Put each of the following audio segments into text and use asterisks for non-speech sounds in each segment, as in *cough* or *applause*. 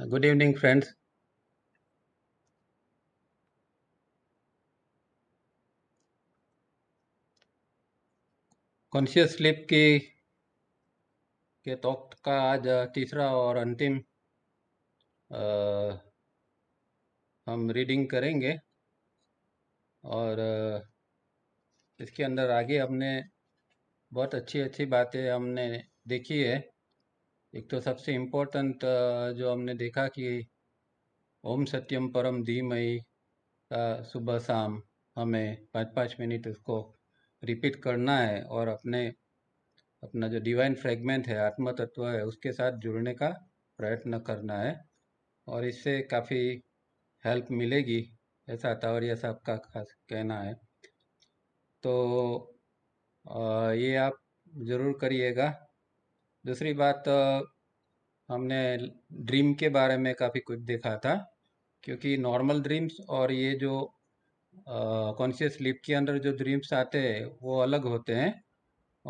Good evening friends conscious sleep की के तोक्त का आज तीसरा और अंतिम आ, हम रीडिंग करेंगे और इसके अंदर आगे हमने बहुत अच्छी अच्छी बातें हमने देखी है एक तो सबसे इम्पोर्टेंट जो हमने देखा कि ओम सत्यम परम धीमई का सुबह शाम हमें पाँच पाँच मिनट उसको रिपीट करना है और अपने अपना जो डिवाइन फ्रेगमेंट है आत्म तत्व है उसके साथ जुड़ने का प्रयत्न करना है और इससे काफ़ी हेल्प मिलेगी ऐसा तावरिया साहब का खास कहना है तो ये आप ज़रूर करिएगा दूसरी बात तो हमने ड्रीम के बारे में काफ़ी कुछ देखा था क्योंकि नॉर्मल ड्रीम्स और ये जो कॉन्शियस स्लीप के अंदर जो ड्रीम्स आते हैं वो अलग होते हैं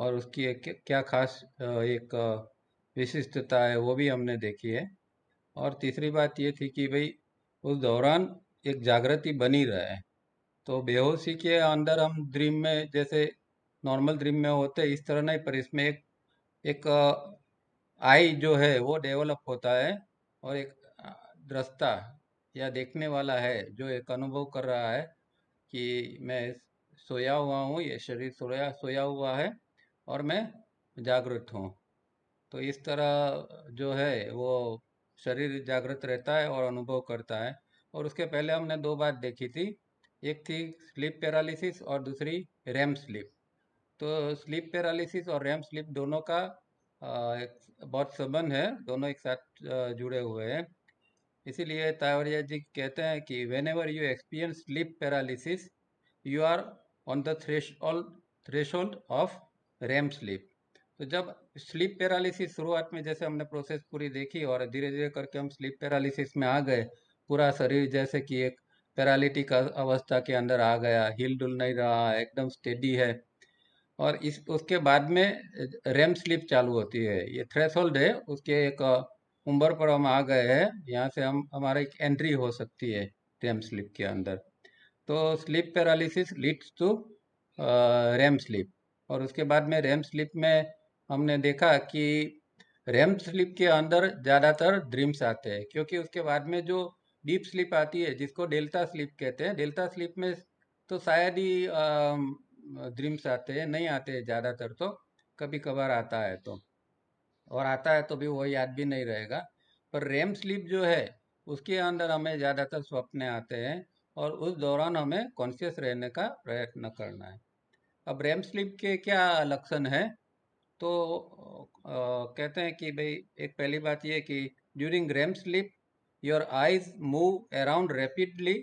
और उसकी एक क्या खास एक विशिष्टता है वो भी हमने देखी है और तीसरी बात ये थी कि भाई उस दौरान एक जागृति बनी रहे तो बेहोशी के अंदर हम ड्रीम में जैसे नॉर्मल ड्रीम में होते इस तरह नहीं पर इसमें एक एक आई जो है वो डेवलप होता है और एक दृष्टा या देखने वाला है जो एक अनुभव कर रहा है कि मैं सोया हुआ हूँ ये शरीर सोया सोया हुआ है और मैं जागृत हूँ तो इस तरह जो है वो शरीर जागृत रहता है और अनुभव करता है और उसके पहले हमने दो बात देखी थी एक थी स्लीप पैरालिसिस और दूसरी रेम स्लीप तो स्लीप पैरालिसिस और रैम स्लीप दोनों का बहुत संबंध है दोनों एक साथ जुड़े हुए हैं इसीलिए तावरिया जी कहते हैं कि whenever you experience sleep paralysis you are on the thresh thresh of REM sleep तो जब स्लीप पैरालिसिस शुरुआत में जैसे हमने प्रोसेस पूरी देखी और धीरे धीरे करके हम स्लीप पैरालिसिस में आ गए पूरा शरीर जैसे कि एक पैरालिटिक अवस्था के अंदर आ गया हिल डुल नहीं रहा एकदम स्टेडी है और इस उसके बाद में रेम स्लिप चालू होती है ये थ्रेश होल्ड है उसके एक उम्र पर हम आ गए हैं यहाँ से हम हमारा एक एंट्री हो सकती है रेम स्लिप के अंदर तो sleep paralysis leads to REM sleep और उसके बाद में रेम स्लिप में हमने देखा कि रेम स्लिप के अंदर ज़्यादातर ड्रीम्स आते हैं क्योंकि उसके बाद में जो डीप स्लिप आती है जिसको डेल्टा स्लिप कहते हैं डेल्टा स्लिप में तो शायद ही ड्रीम्स आते हैं नहीं आते ज़्यादातर तो कभी कभार आता है तो और आता है तो भी वो याद भी नहीं रहेगा पर रेम स्लीप जो है उसके अंदर हमें ज़्यादातर स्वप्ने आते हैं और उस दौरान हमें कॉन्शियस रहने का प्रयत्न करना है अब रेम स्लीप के क्या लक्षण है तो आ, कहते हैं कि भाई एक पहली बात ये कि during REM sleep your eyes move around rapidly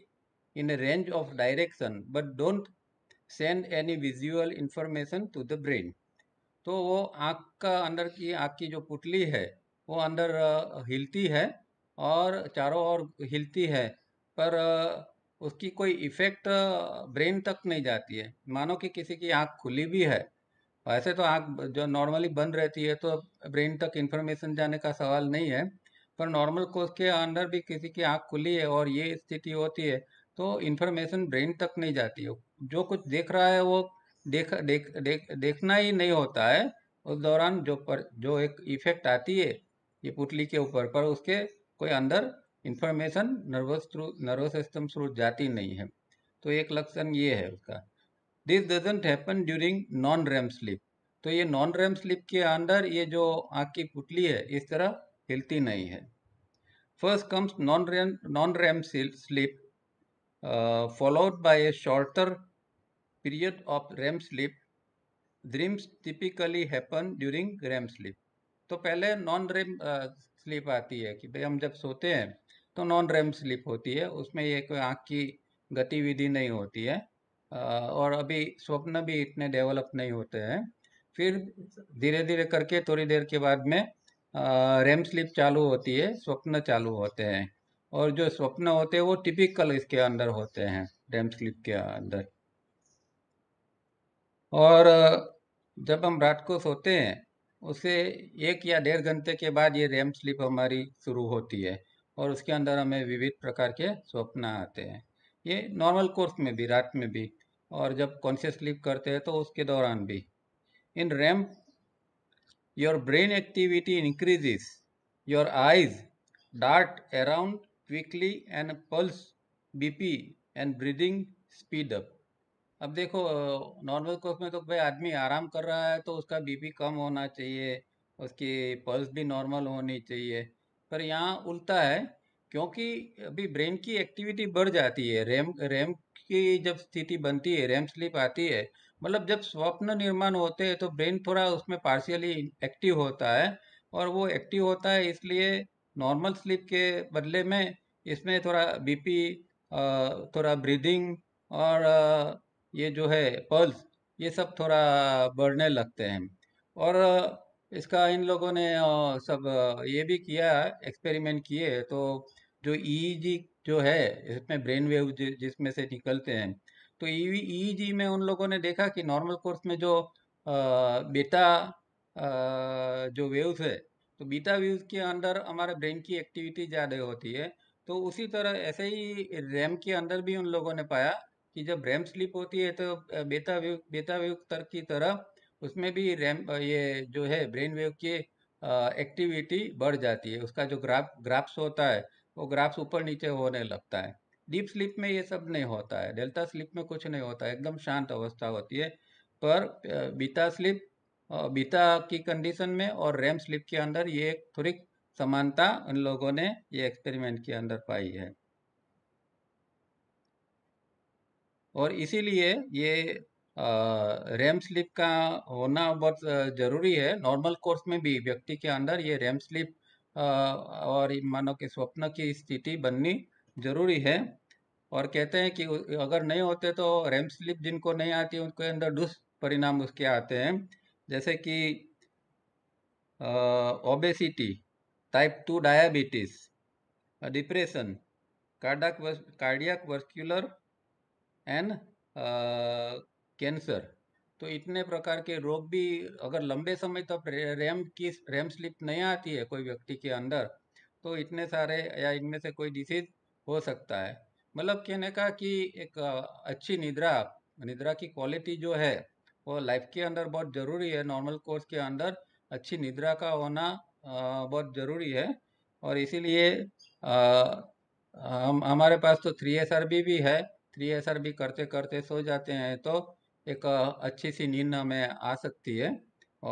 in range of direction but don't send any visual information to the brain तो वो आँख का अंदर की आँख की जो पुतली है वो अंदर हिलती है और चारों ओर हिलती है पर उसकी कोई इफ़ेक्ट ब्रेन तक नहीं जाती है मानो कि किसी की आँख खुली भी है वैसे तो आँख जो नॉर्मली बंद रहती है तो ब्रेन तक इन्फॉर्मेशन जाने का सवाल नहीं है पर नॉर्मल कोर्स के अंदर भी किसी की आँख खुली है और ये स्थिति होती है तो इन्फॉर्मेशन ब्रेन तक नहीं जाती है जो कुछ देख रहा है वो देख देख देख देखना ही नहीं होता है उस दौरान जो पर जो एक इफेक्ट आती है ये पुतली के ऊपर पर उसके कोई अंदर information nervous through nervous system through जाती नहीं है तो एक लक्षण ये है उसका this doesn't happen during non REM sleep तो ये नॉन रेम स्लीप के अंदर ये जो आँख की पुतली है इस तरह हिलती नहीं है first comes non REM non REM sleep uh, followed by a shorter period of REM sleep. Dreams typically happen during REM sleep. तो पहले नॉन रेम स्लीप आती है कि भाई हम जब सोते हैं तो नॉन रेम स्लीप होती है उसमें ये कोई आँख की गतिविधि नहीं होती है uh, और अभी स्वप्न भी इतने डेवलप नहीं होते हैं फिर धीरे धीरे करके थोड़ी देर के बाद में रेम uh, स्लीप चालू होती है स्वप्न चालू होते हैं और जो स्वप्न होते हैं वो टिपिकल इसके अंदर होते हैं डेम स्लिप के अंदर और जब हम रात को सोते हैं उसे एक या डेढ़ घंटे के बाद ये रैम स्लिप हमारी शुरू होती है और उसके अंदर हमें विविध प्रकार के स्वप्न आते हैं ये नॉर्मल कोर्स में भी रात में भी और जब कॉन्शियस स्लिप करते हैं तो उसके दौरान भी in REM your brain activity increases your eyes dart around quickly and pulse BP and breathing speed up अब देखो नॉर्मल कोर्स में तो भाई आदमी आराम कर रहा है तो उसका बीपी कम होना चाहिए उसकी पल्स भी नॉर्मल होनी चाहिए पर यहाँ उल्टा है क्योंकि अभी ब्रेन की एक्टिविटी बढ़ जाती है रैम रैम की जब स्थिति बनती है रैम स्लिप आती है मतलब जब स्वप्न निर्माण होते हैं तो ब्रेन थोड़ा उसमें पार्शियली एक्टिव होता है और वो एक्टिव होता है इसलिए नॉर्मल स्लिप के बदले में इसमें थोड़ा बीपी थोड़ा ब्रीदिंग और ये जो है पल्स ये सब थोड़ा बढ़ने लगते हैं और इसका इन लोगों ने सब ये भी किया एक्सपेरिमेंट किए तो जो ईईजी e e जो है इसमें ब्रेन वेव जिसमें से निकलते हैं तो जी e में उन लोगों ने देखा कि नॉर्मल कोर्स में जो बेटा जो वेव्स है तो बीटा वेव्स के अंदर हमारे ब्रेन की एक्टिविटी ज़्यादा होती है तो उसी तरह ऐसे ही रैम के अंदर भी उन लोगों ने पाया कि जब रैम स्लिप होती है तो बेटा व्यू बेटा व्यू तर्क की तरह उसमें भी रैम ये जो है ब्रेन वेव की एक्टिविटी बढ़ जाती है उसका जो ग्राफ ग्राफ्स होता है वो ग्राफ्स ऊपर नीचे होने लगता है डीप स्लिप में ये सब नहीं होता है डेल्टा स्लिप में कुछ नहीं होता है एकदम शांत अवस्था होती है पर बीटा स्लिप बीटा की कंडीशन में और रैम स्लिप के अंदर ये थोड़ी समानता उन लोगों ने ये एक्सपेरिमेंट के अंदर पाई है और इसीलिए ये रेम स्लिप का होना बहुत ज़रूरी है नॉर्मल कोर्स में भी व्यक्ति के अंदर ये रेम स्लिप और मानो कि स्वप्न की स्थिति बननी जरूरी है और कहते हैं कि अगर नहीं होते तो रेम स्लिप जिनको नहीं आती उनके अंदर दुष्परिणाम उसके आते हैं जैसे कि obesity type two diabetes depression cardiac cardiac vascular and cancer uh, तो इतने प्रकार के रोग भी अगर लंबे समय तक रैम की रैम स्लिप नहीं आती है कोई व्यक्ति के अंदर तो इतने सारे या इनमें से कोई डिसीज हो सकता है मतलब कहने का कि एक अच्छी निद्रा निद्रा की क्वालिटी जो है वो लाइफ के अंदर बहुत ज़रूरी है नॉर्मल कोर्स के अंदर अच्छी निद्रा का होना बहुत ज़रूरी है और इसीलिए हम हमारे पास तो थ्री एस आर बी भी है थ्री एस आर बी करते करते सो जाते हैं तो एक अच्छी सी नींद हमें आ सकती है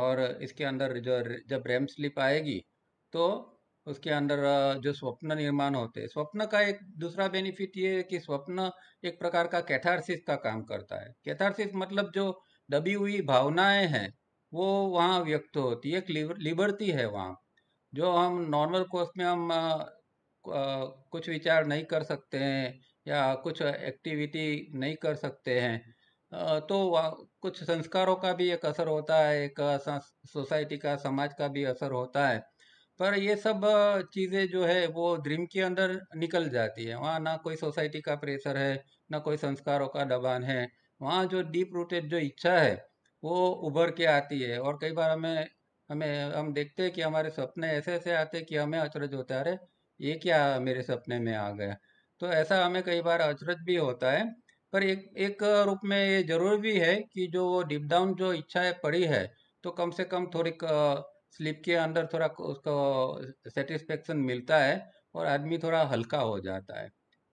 और इसके अंदर जो जब रैम स्लिप आएगी तो उसके अंदर जो स्वप्न निर्माण होते हैं स्वप्न का एक दूसरा बेनिफिट ये है कि स्वप्न एक प्रकार का कैथारसिस का काम करता है कैथारसिस मतलब जो दबी हुई भावनाएं हैं वो वहाँ व्यक्त होती है एक लिबर्टी है वहाँ जो हम नॉर्मल कोर्स में हम आ, कुछ विचार नहीं कर सकते हैं या कुछ एक्टिविटी नहीं कर सकते हैं तो कुछ संस्कारों का भी एक असर होता है एक सोसाइटी का समाज का भी असर होता है पर ये सब चीज़ें जो है वो ड्रीम के अंदर निकल जाती है वहाँ ना कोई सोसाइटी का प्रेशर है ना कोई संस्कारों का दबान है वहाँ जो डीप रूटेड जो इच्छा है वो उभर के आती है और कई बार हमें हमें हम देखते हैं कि हमारे सपने ऐसे ऐसे आते हैं कि हमें अचरज होता है अरे ये क्या मेरे सपने में आ गया तो ऐसा हमें कई बार अचरज भी होता है पर एक एक रूप में ये जरूर भी है कि जो वो डिप डाउन जो इच्छाएं पड़ी है तो कम से कम थोड़ी स्लिप के अंदर थोड़ा उसको सेटिस्फेक्शन मिलता है और आदमी थोड़ा हल्का हो जाता है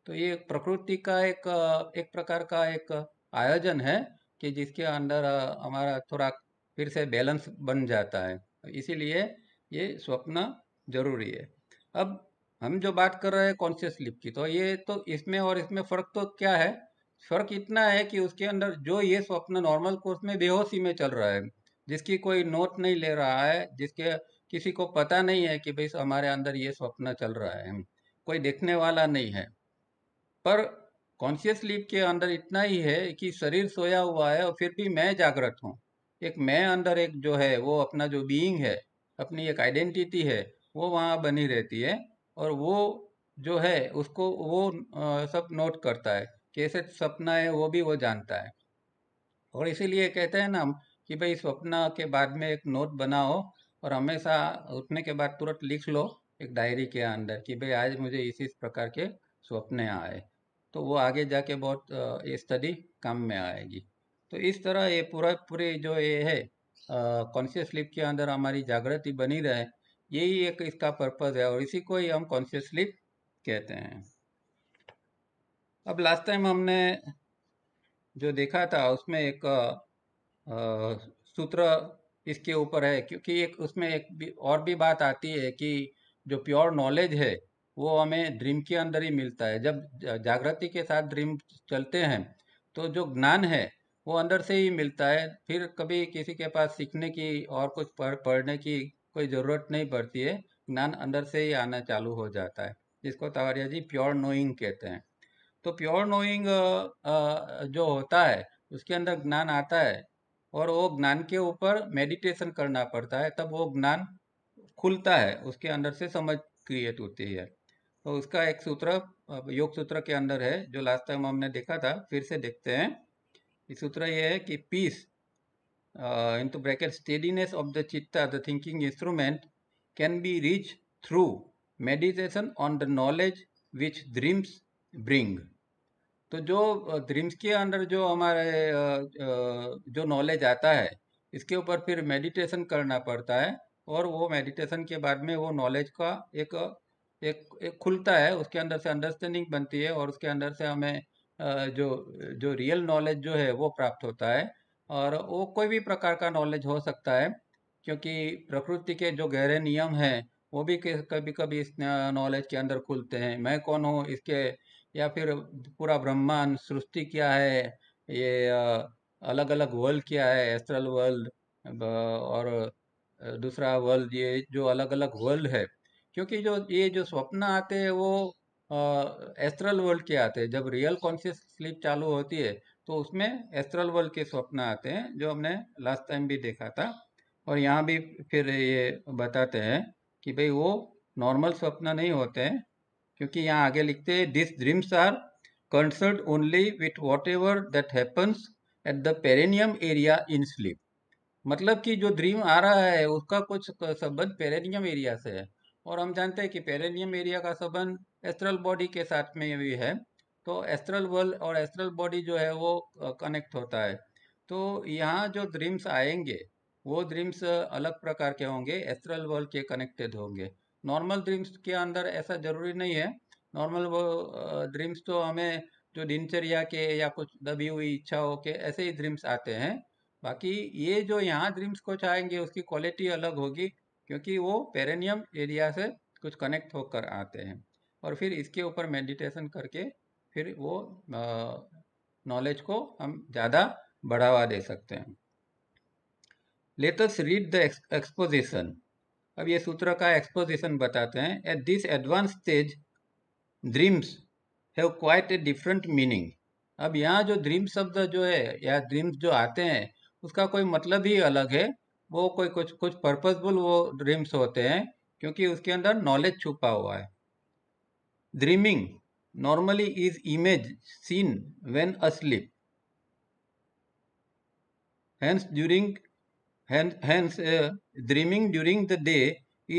तो ये प्रकृति का एक एक प्रकार का एक आयोजन है कि जिसके अंदर हमारा थोड़ा फिर से बैलेंस बन जाता है इसीलिए ये स्वप्न जरूरी है अब हम जो बात कर रहे हैं कॉन्शियस स्लीप की तो ये तो इसमें और इसमें फ़र्क तो क्या है फ़र्क इतना है कि उसके अंदर जो ये स्वप्न नॉर्मल कोर्स में बेहोशी में चल रहा है जिसकी कोई नोट नहीं ले रहा है जिसके किसी को पता नहीं है कि भाई हमारे अंदर ये स्वप्न चल रहा है कोई देखने वाला नहीं है पर कॉन्शियस स्लीप के अंदर इतना ही है कि शरीर सोया हुआ है और फिर भी मैं जागृत हूँ एक मैं अंदर एक जो है वो अपना जो बीइंग है अपनी एक आइडेंटिटी है वो वहाँ बनी रहती है और वो जो है उसको वो सब नोट करता है कैसे सपना है वो भी वो जानता है और इसीलिए कहते हैं ना हम कि भाई सपना के बाद में एक नोट बनाओ और हमेशा उठने के बाद तुरंत लिख लो एक डायरी के अंदर कि भाई आज मुझे इसी इस प्रकार के स्वप्न आए तो वो आगे जाके बहुत ये स्टडी काम में आएगी तो इस तरह ये पूरा पूरी जो ये है कॉन्शियस लिप के अंदर हमारी जागृति बनी रहे यही एक इसका पर्पज़ है और इसी को ही हम कॉन्शियस लिप कहते हैं अब लास्ट टाइम हमने जो देखा था उसमें एक सूत्र इसके ऊपर है क्योंकि एक उसमें एक भी, और भी बात आती है कि जो प्योर नॉलेज है वो हमें ड्रीम के अंदर ही मिलता है जब जागृति के साथ ड्रीम चलते हैं तो जो ज्ञान है वो अंदर से ही मिलता है फिर कभी किसी के पास सीखने की और कुछ पढ़ पढ़ने की कोई ज़रूरत नहीं पड़ती है ज्ञान अंदर से ही आना चालू हो जाता है जिसको तवरिया जी प्योर नोइंग कहते हैं तो प्योर नोइंग जो होता है उसके अंदर ज्ञान आता है और वो ज्ञान के ऊपर मेडिटेशन करना पड़ता है तब वो ज्ञान खुलता है उसके अंदर से समझ क्रिएट होती है तो उसका एक सूत्र योग सूत्र के अंदर है जो लास्ट टाइम हमने देखा था फिर से देखते हैं ये सूत्र ये है कि peace in to bracket steadiness of the chitta the thinking instrument can be reach through meditation on the knowledge which dreams bring तो जो ड्रीम्स uh, के अंदर जो हमारे uh, uh, जो नॉलेज आता है इसके ऊपर फिर मेडिटेशन करना पड़ता है और वो मेडिटेशन के बाद में वो नॉलेज का एक एक एक खुलता है उसके अंदर से अंडरस्टैंडिंग बनती है और उसके अंदर से हमें जो जो रियल नॉलेज जो है वो प्राप्त होता है और वो कोई भी प्रकार का नॉलेज हो सकता है क्योंकि प्रकृति के जो गहरे नियम हैं वो भी कभी कभी इस नॉलेज के अंदर खुलते हैं मैं कौन हूँ इसके या फिर पूरा ब्रह्मांड सृष्टि क्या है ये अलग अलग वर्ल्ड क्या है एस्ट्रल वर्ल्ड और दूसरा वर्ल्ड ये जो अलग अलग वर्ल्ड है क्योंकि जो ये जो स्वप्न आते हैं वो एस्ट्रल वर्ल्ड के आते हैं जब रियल कॉन्शियस स्लीप चालू होती है तो उसमें एस्ट्रल वर्ल्ड के स्वप्न आते हैं जो हमने लास्ट टाइम भी देखा था और यहाँ भी फिर ये बताते हैं कि भाई वो नॉर्मल स्वप्न नहीं होते हैं क्योंकि यहाँ आगे लिखते हैं this dreams are concerned only with whatever that happens at the perineum area in sleep मतलब कि जो ड्रीम आ रहा है उसका कुछ संबंध पेरेनियम एरिया से है और हम जानते हैं कि पेरेनियम एरिया का संबंध एस्ट्रल बॉडी के साथ में भी है तो एस्ट्रल वर्ल्ड और एस्ट्रल बॉडी जो है वो कनेक्ट होता है तो यहाँ जो ड्रीम्स आएंगे वो ड्रीम्स अलग प्रकार के होंगे एस्ट्रल वर्ल्ड के कनेक्टेड होंगे नॉर्मल ड्रीम्स के अंदर ऐसा जरूरी नहीं है नॉर्मल ड्रीम्स तो हमें जो दिनचर्या के या कुछ दबी हुई इच्छाओं के ऐसे ही ड्रीम्स आते हैं बाकी ये जो यहाँ ड्रीम्स को चाहेंगे उसकी क्वालिटी अलग होगी क्योंकि वो पेरेनियम एरिया से कुछ कनेक्ट होकर आते हैं और फिर इसके ऊपर मेडिटेशन करके फिर वो नॉलेज को हम ज़्यादा बढ़ावा दे सकते हैं लेटस रीड द एक्सपोजिशन अब ये सूत्र का एक्सपोजिशन बताते हैं at this advance stage dreams have quite a different meaning अब यहाँ जो ड्रीम शब्द जो है या ड्रीम्स जो आते हैं उसका कोई मतलब ही अलग है वो कोई कुछ कुछ पर्पजफुल वो ड्रीम्स होते हैं क्योंकि उसके अंदर नॉलेज छुपा हुआ है dreaming normally is image seen when asleep hence during hence dreaming during the day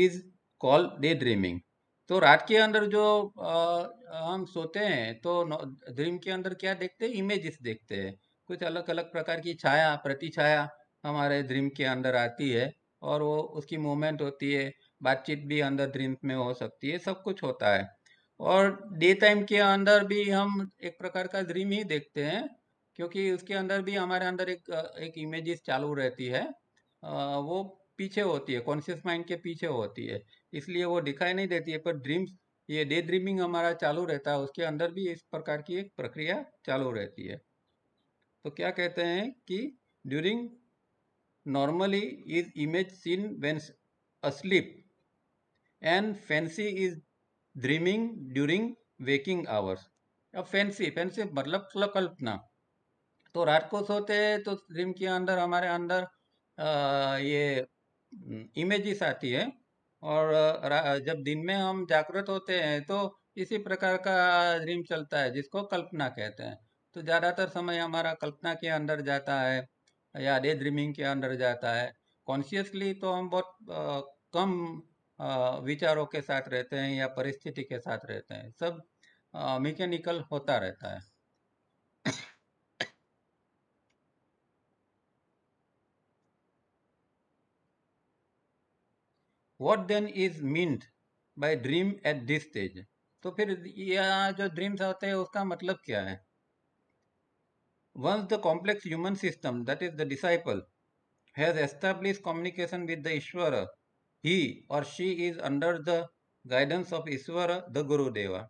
is call day dreaming तो रात के अंदर जो आ, हम सोते हैं तो ड्रीम के अंदर क्या देखते हैं इमेजेस देखते हैं कुछ अलग अलग प्रकार की छाया प्रति छाया हमारे ड्रीम के अंदर आती है और वो उसकी मूवमेंट होती है बातचीत भी अंदर ड्रीम में हो सकती है सब कुछ होता है और डे टाइम के अंदर भी हम एक प्रकार का ड्रीम ही देखते हैं क्योंकि उसके अंदर भी हमारे अंदर एक एक इमेजेस चालू रहती है वो पीछे होती है कॉन्शियस माइंड के पीछे होती है इसलिए वो दिखाई नहीं देती है पर ड्रीम्स ये डे ड्रीमिंग हमारा चालू रहता है उसके अंदर भी इस प्रकार की एक प्रक्रिया चालू रहती है तो क्या कहते हैं कि during normally is image seen when asleep and fancy is dreaming during waking hours अब फैंसी फैंसी मतलब कल्पना तो रात को सोते हैं तो ड्रीम के अंदर हमारे अंदर ये इमेजेस आती है और जब दिन में हम जागृत होते हैं तो इसी प्रकार का ड्रीम चलता है जिसको कल्पना कहते हैं तो ज़्यादातर समय हमारा कल्पना के अंदर जाता है या डे ड्रीमिंग के अंदर जाता है कॉन्शियसली तो हम बहुत आ, कम आ, विचारों के साथ रहते हैं या परिस्थिति के साथ रहते हैं सब मैकेनिकल होता रहता है what then is meant by dream at this stage तो फिर यह जो ड्रीम्स होते हैं उसका मतलब क्या है Once the complex human system, that is the disciple, has established communication with the Ishvara, he or she is under the guidance of Ishvara, the Guru Deva.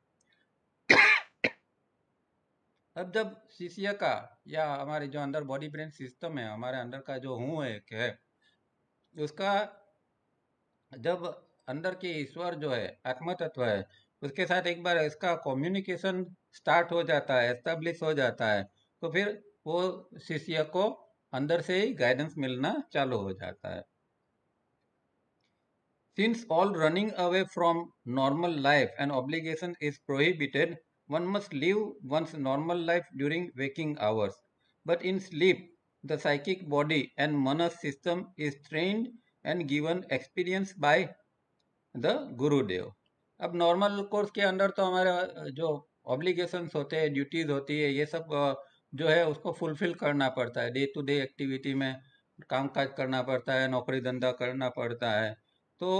अब जब शिष्य का या हमारे जो अंदर बॉडी ब्रेन सिस्टम है हमारे अंदर का जो हूँ एक है उसका जब अंदर के ईश्वर जो है आत्म तत्व है उसके साथ एक बार इसका कम्युनिकेशन स्टार्ट हो जाता है एस्टेब्लिश हो जाता है तो फिर वो शिष्य को अंदर से ही गाइडेंस मिलना चालू हो जाता है since all running away from normal life and obligation is prohibited one must live once normal life during waking hours but in sleep the psychic body and manas system is train and given experience by the Gurudev अब normal course के अंदर तो हमारे जो obligations होते हैं duties होती है ये सब जो है उसको फुलफिल करना पड़ता है डे टू डे एक्टिविटी में काम काज करना पड़ता है नौकरी धंधा करना पड़ता है तो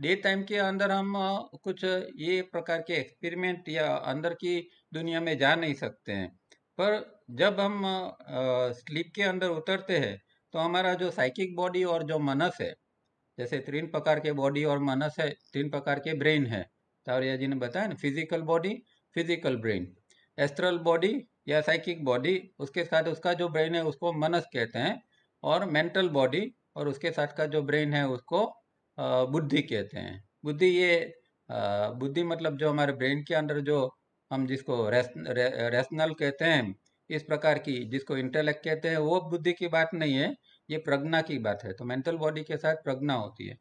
डे टाइम के अंदर हम कुछ ये प्रकार के एक्सपेरिमेंट या अंदर की दुनिया में जा नहीं सकते हैं पर जब हम स्लीप के अंदर उतरते हैं तो हमारा जो साइकिक बॉडी और जो मनस है जैसे तीन प्रकार के बॉडी और मनस है तीन प्रकार के ब्रेन है तावरिया जी ने बताया ना physical body physical brain astral body या साइकिक बॉडी उसके साथ उसका जो ब्रेन है उसको मनस कहते हैं और मेंटल बॉडी और उसके साथ का जो ब्रेन है उसको बुद्धि कहते हैं बुद्धि ये बुद्धि मतलब जो हमारे ब्रेन के अंदर जो हम जिसको रेशनल रेस, रे, कहते हैं इस प्रकार की जिसको इंटेलेक्ट कहते हैं वो बुद्धि की बात नहीं है ये प्रज्ञा की बात है तो मेंटल बॉडी के साथ प्रज्ञा होती है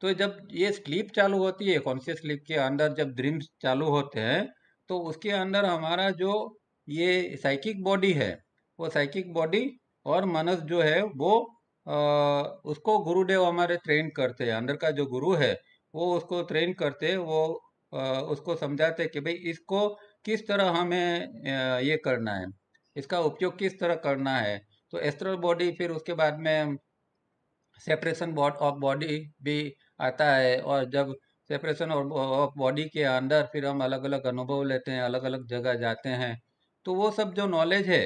तो जब ये स्लीप चालू होती है कॉन्शियस स्लीप के अंदर जब ड्रीम्स चालू होते हैं तो उसके अंदर हमारा जो ये साइकिक बॉडी है वो साइकिक बॉडी और मनस जो है वो आ, उसको गुरुदेव हमारे ट्रेन करते हैं अंदर का जो गुरु है वो उसको ट्रेन करते वो आ, उसको समझाते कि भाई इसको किस तरह हमें ये करना है इसका उपयोग किस तरह करना है तो एस्ट्रल बॉडी फिर उसके बाद में सेपरेशन बॉड ऑफ बॉडी भी आता है और जब सेपरेशन ऑफ बॉडी के अंदर फिर हम अलग अलग अनुभव लेते हैं अलग अलग जगह जाते हैं तो वो सब जो नॉलेज है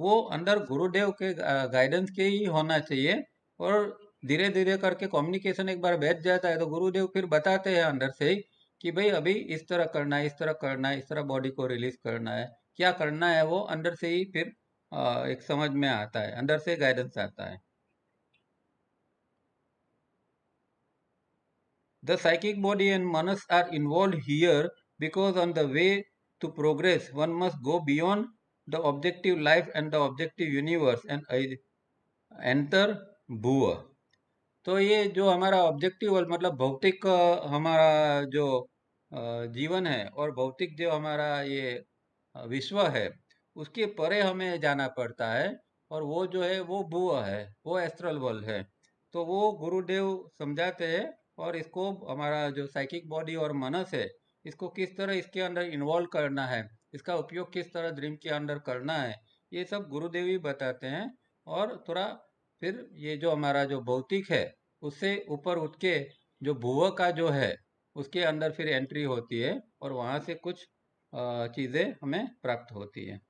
वो अंदर गुरुदेव के गाइडेंस के ही होना चाहिए और धीरे धीरे करके कम्युनिकेशन एक बार बैठ जाता है तो गुरुदेव फिर बताते हैं अंदर से ही कि भाई अभी इस तरह करना है इस तरह करना है इस तरह बॉडी को रिलीज करना है क्या करना है वो अंदर से ही फिर एक समझ में आता है अंदर से गाइडेंस आता है the psychic body and manas are involve here because on the way to progress, one must go beyond the objective life and the objective universe and enter भूआ तो ये जो हमारा ऑब्जेक्टिव मतलब भौतिक हमारा जो जीवन है और भौतिक जो हमारा ये विश्व है उसके परे हमें जाना पड़ता है और वो जो है वो भूआ है वो एस्ट्रल वर्ल्ड है तो वो गुरुदेव समझाते हैं और इसको हमारा जो साइकिक बॉडी और मनस है इसको किस तरह इसके अंदर इन्वॉल्व करना है इसका उपयोग किस तरह ड्रीम के अंदर करना है ये सब गुरुदेव ही बताते हैं और थोड़ा फिर ये जो हमारा जो भौतिक है उससे ऊपर उठ के जो भूव का जो है उसके अंदर फिर एंट्री होती है और वहाँ से कुछ चीज़ें हमें प्राप्त होती है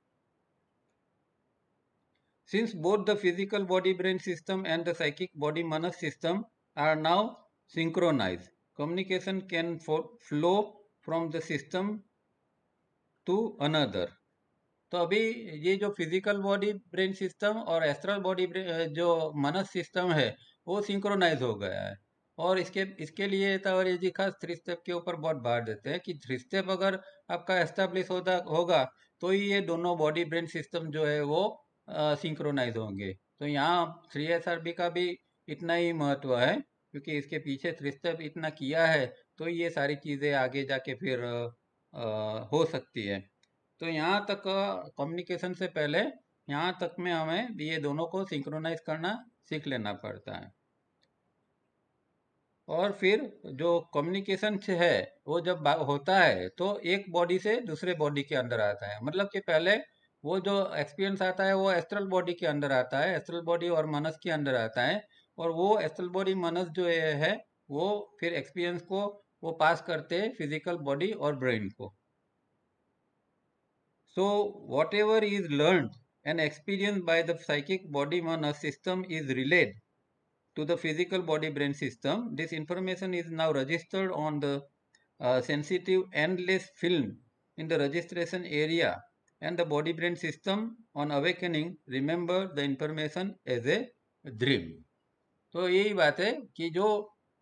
since both the physical body brain system and the psychic body manas system are now synchronise communication can flow from the system to another तो अभी ये जो फिजिकल बॉडी ब्रेन सिस्टम और एस्ट्रल बॉडी जो मनस सिस्टम है वो सिंक्रोनाइज हो गया है और इसके इसके लिए तावरे तो जी खास थ्री स्टेप के ऊपर बहुत भार देते हैं कि थ्री स्टेप अगर आपका एस्टेब्लिश होता होगा तो ही ये दोनों बॉडी ब्रेन सिस्टम जो है वो सिंक्रोनाइज होंगे तो यहाँ थ्री एस आर बी का भी इतना ही महत्व है क्योंकि इसके पीछे थ्री स्टेप इतना किया है तो ये सारी चीज़ें आगे जाके फिर आ, हो सकती है तो यहाँ तक कम्युनिकेशन से पहले यहाँ तक में हमें ये दोनों को सिंक्रोनाइज करना सीख लेना पड़ता है और फिर जो कम्युनिकेशन है वो जब होता है तो एक बॉडी से दूसरे बॉडी के अंदर आता है मतलब कि पहले वो जो एक्सपीरियंस आता है वो एस्ट्रल बॉडी के अंदर आता है एस्ट्रल बॉडी और मनस के अंदर आता है और वो एस्ट्रल बॉडी मनस जो है वो फिर एक्सपीरियंस को वो पास करते हैं फिजिकल बॉडी और ब्रेन को so whatever is learn and experience by the psychic body man system is relayed to the physical body brain system this information is now registered on the uh, sensitive endless film in the registration area and the body brain system on awakening remember the information as a dream तो यही बात है कि जो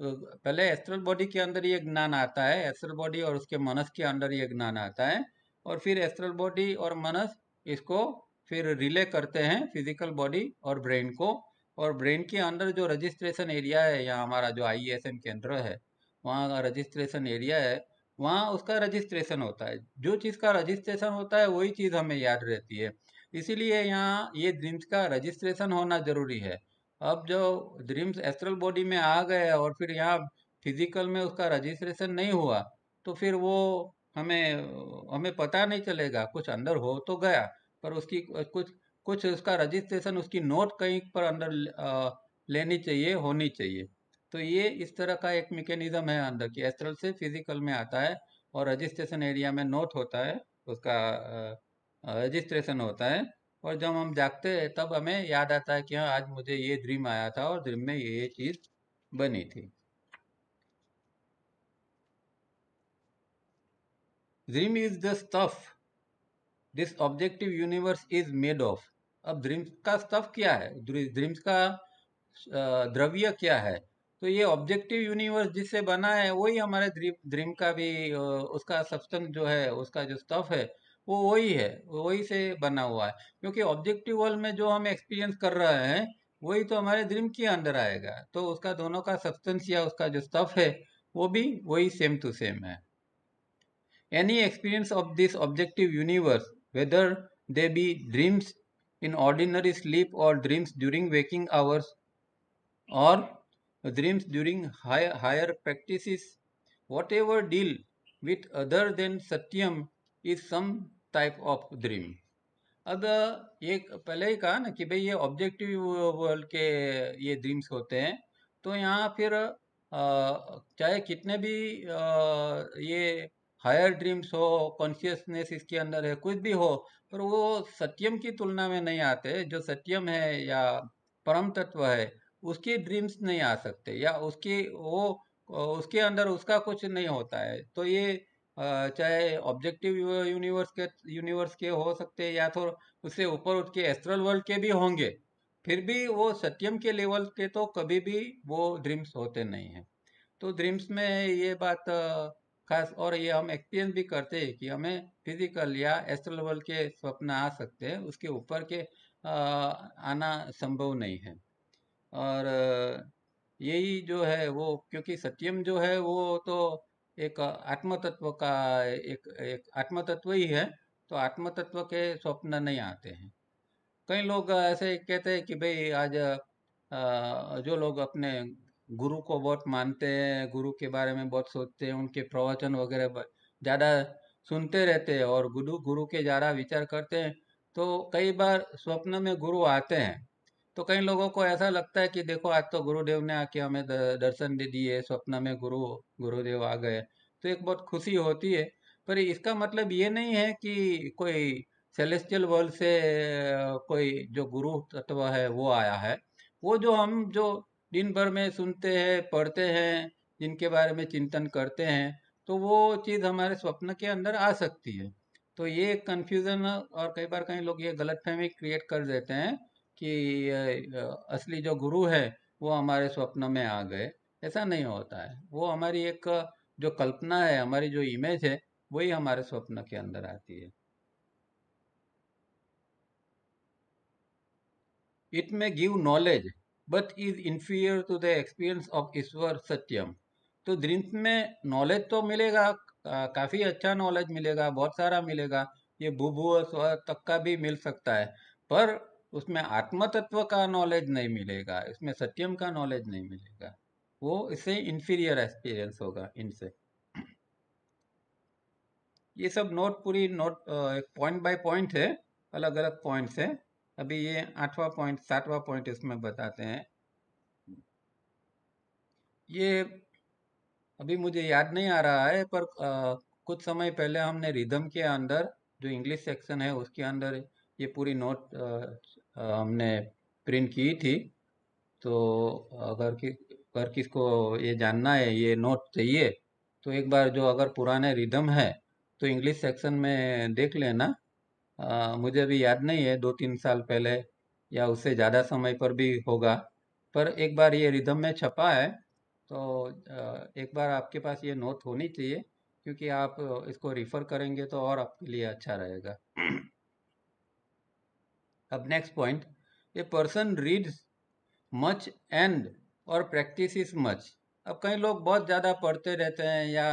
पहले astral body के अंदर ये ज्ञान आता है एस्ट्रल बॉडी और उसके मनस के अंदर ये ज्ञान आता है और फिर एस्ट्रल बॉडी और मनस इसको फिर रिले करते हैं फिजिकल बॉडी और ब्रेन को और ब्रेन के अंदर जो रजिस्ट्रेशन एरिया है या हमारा जो आई e केंद्र है वहाँ का रजिस्ट्रेशन एरिया है वहाँ उसका रजिस्ट्रेशन होता है जो चीज़ का रजिस्ट्रेशन होता है वही चीज़ हमें याद रहती है इसीलिए यहाँ ये ड्रीम्स का रजिस्ट्रेशन होना जरूरी है अब जो ड्रीम्स एस्ट्रल बॉडी में आ गए और फिर यहाँ फिजिकल में उसका रजिस्ट्रेशन नहीं हुआ तो फिर वो हमें हमें पता नहीं चलेगा कुछ अंदर हो तो गया पर उसकी कुछ कुछ उसका रजिस्ट्रेशन उसकी नोट कहीं पर अंदर लेनी चाहिए होनी चाहिए तो ये इस तरह का एक मेकेनिज़्म है अंदर की एस्ट्रल से फिजिकल में आता है और रजिस्ट्रेशन एरिया में नोट होता है उसका रजिस्ट्रेशन होता है और जब हम जागते हैं तब हमें याद आता है कि हाँ आज मुझे ये ड्रीम आया था और ड्रीम में ये चीज़ बनी थी dream is the stuff this objective universe is made of अब ड्रीम्स का स्टफ क्या है ड्रीम्स का द्रव्य क्या है तो ये ऑब्जेक्टिव यूनिवर्स जिससे बना है वही हमारे ड्रीम का भी उसका सब्सटेंस जो है उसका जो स्टफ है वो वही है वही से बना हुआ है क्योंकि ऑब्जेक्टिव वर्ल्ड में जो हम एक्सपीरियंस कर रहे हैं वही तो हमारे ड्रीम के अंदर आएगा तो उसका दोनों का सब्सटेंस या उसका जो स्टफ है वो भी वही सेम टू सेम है any experience of this objective universe whether they be dreams in ordinary sleep or dreams during waking hours or dreams during higher practice whatever deal with other than satyam is some type of dream अब ये पहले ही कहा ना कि भाई ये objective world के ये ड्रीम्स होते हैं तो यहाँ फिर चाहे कितने भी ये हायर ड्रीम्स हो कॉन्शियसनेस इसके अंदर है कुछ भी हो पर वो सत्यम की तुलना में नहीं आते जो सत्यम है या परम तत्व है उसकी ड्रीम्स नहीं आ सकते या उसकी वो उसके अंदर उसका कुछ नहीं होता है तो ये चाहे ऑब्जेक्टिव यूनिवर्स के यूनिवर्स के हो सकते हैं या तो उससे ऊपर उठ के एस्ट्रल वर्ल्ड के भी होंगे फिर भी वो सत्यम के लेवल के तो कभी भी वो ड्रीम्स होते नहीं हैं तो ड्रीम्स में ये बात खास और ये हम एक्सपीरियंस भी करते हैं कि हमें फिजिकल या एस्ट्रल वर्ल्ड के स्वप्न आ सकते हैं उसके ऊपर के आना संभव नहीं है और यही जो है वो क्योंकि सत्यम जो है वो तो एक आत्मतत्व का एक एक आत्मतत्व ही है तो आत्मतत्व के स्वप्न नहीं आते हैं कई लोग ऐसे कहते हैं कि भाई आज जो लोग अपने गुरु को बहुत मानते हैं गुरु के बारे में बहुत सोचते हैं उनके प्रवचन वगैरह ज़्यादा सुनते रहते हैं और गुरु गुरु के ज़्यादा विचार करते हैं तो कई बार स्वप्न में गुरु आते हैं तो कई लोगों को ऐसा लगता है कि देखो आज तो गुरुदेव ने आके हमें दर्शन दे दिए स्वप्न में गुरु गुरुदेव आ गए तो एक बहुत खुशी होती है पर इसका मतलब ये नहीं है कि कोई सेलेस्टियल वर्ल्ड से कोई जो गुरु तत्व है वो आया है वो जो हम जो दिन भर में सुनते हैं पढ़ते हैं जिनके बारे में चिंतन करते हैं तो वो चीज़ हमारे स्वप्न के अंदर आ सकती है तो ये कन्फ्यूज़न और कई बार कई लोग ये गलतफहमी क्रिएट कर देते हैं कि असली जो गुरु है वो हमारे स्वप्न में आ गए ऐसा नहीं होता है वो हमारी एक जो कल्पना है हमारी जो इमेज है वही हमारे स्वप्न के अंदर आती है it may give knowledge but is inferior to the experience of Ishwar satyam तो ड्रीम्स में नॉलेज तो मिलेगा काफ़ी अच्छा नॉलेज मिलेगा बहुत सारा मिलेगा ये भूभू स्व तक का भी मिल सकता है पर उसमें आत्म तत्व का नॉलेज नहीं मिलेगा इसमें सत्यम का नॉलेज नहीं मिलेगा वो इससे इन्फीरियर एक्सपीरियंस होगा इनसे ये सब नोट पूरी नोट पॉइंट बाय पॉइंट है अलग अलग पॉइंट्स है अभी ये आठवां पॉइंट सातवां पॉइंट इसमें बताते हैं ये अभी मुझे याद नहीं आ रहा है पर आ, कुछ समय पहले हमने रिदम के अंदर जो इंग्लिश सेक्शन है उसके अंदर ये पूरी नोट हमने प्रिंट की थी तो अगर कि अगर किसको ये जानना है ये नोट चाहिए तो एक बार जो अगर पुराने रिदम है तो इंग्लिश सेक्शन में देख लेना आ, मुझे भी याद नहीं है दो तीन साल पहले या उससे ज़्यादा समय पर भी होगा पर एक बार ये रिदम में छपा है तो एक बार आपके पास ये नोट होनी चाहिए क्योंकि आप इसको रिफ़र करेंगे तो और आपके लिए अच्छा रहेगा अब next point a person reads much and or is much अब कई लोग बहुत ज़्यादा पढ़ते रहते हैं या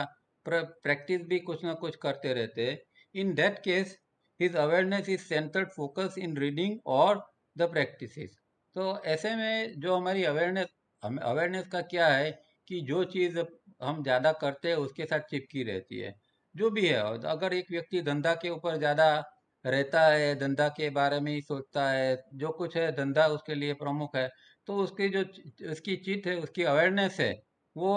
प्रैक्टिस भी कुछ ना कुछ करते रहते हैं in that case his awareness is centred focus in reading or the practice तो ऐसे में जो हमारी अवेयरनेस हमें अवेयरनेस का क्या है कि जो चीज़ हम ज़्यादा करते हैं उसके साथ चिपकी रहती है जो भी है अगर एक व्यक्ति धंधा के ऊपर ज़्यादा रहता है धंधा के बारे में ही सोचता है जो कुछ है धंधा उसके लिए प्रमुख है तो उसकी जो उसकी चित है उसकी अवेयरनेस है वो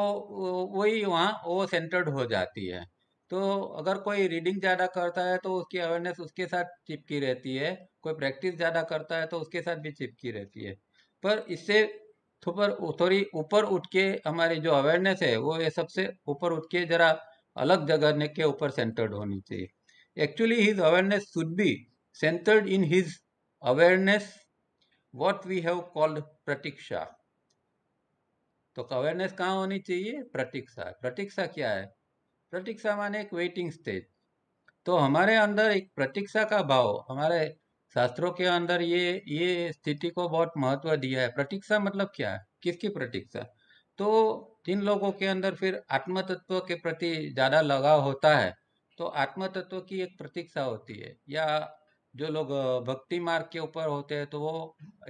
वही वहाँ वो सेंटर्ड हो जाती है तो अगर कोई रीडिंग ज़्यादा करता है तो उसकी अवेयरनेस उसके साथ चिपकी रहती है कोई प्रैक्टिस ज़्यादा करता है तो उसके साथ भी चिपकी रहती है पर इससे थोपर थोड़ी ऊपर उठ के हमारी जो अवेयरनेस है वो ये सबसे ऊपर उठ के ज़रा अलग जगह के ऊपर सेंटर्ड होनी चाहिए Actually, his awareness should be centered in his awareness, what we have called pratiksha. तो अवेयरनेस कहाँ होनी चाहिए प्रतीक्षा प्रतीक्षा क्या है प्रतीक्षा माने एक वेटिंग स्टेज तो हमारे अंदर एक प्रतीक्षा का भाव हमारे शास्त्रों के अंदर ये ये स्थिति को बहुत महत्व दिया है प्रतीक्षा मतलब क्या है किसकी प्रतीक्षा तो जिन लोगों के अंदर फिर आत्म तत्व के प्रति ज़्यादा लगाव होता है तो आत्म तत्व की एक प्रतीक्षा होती है या जो लोग भक्ति मार्ग के ऊपर होते हैं तो वो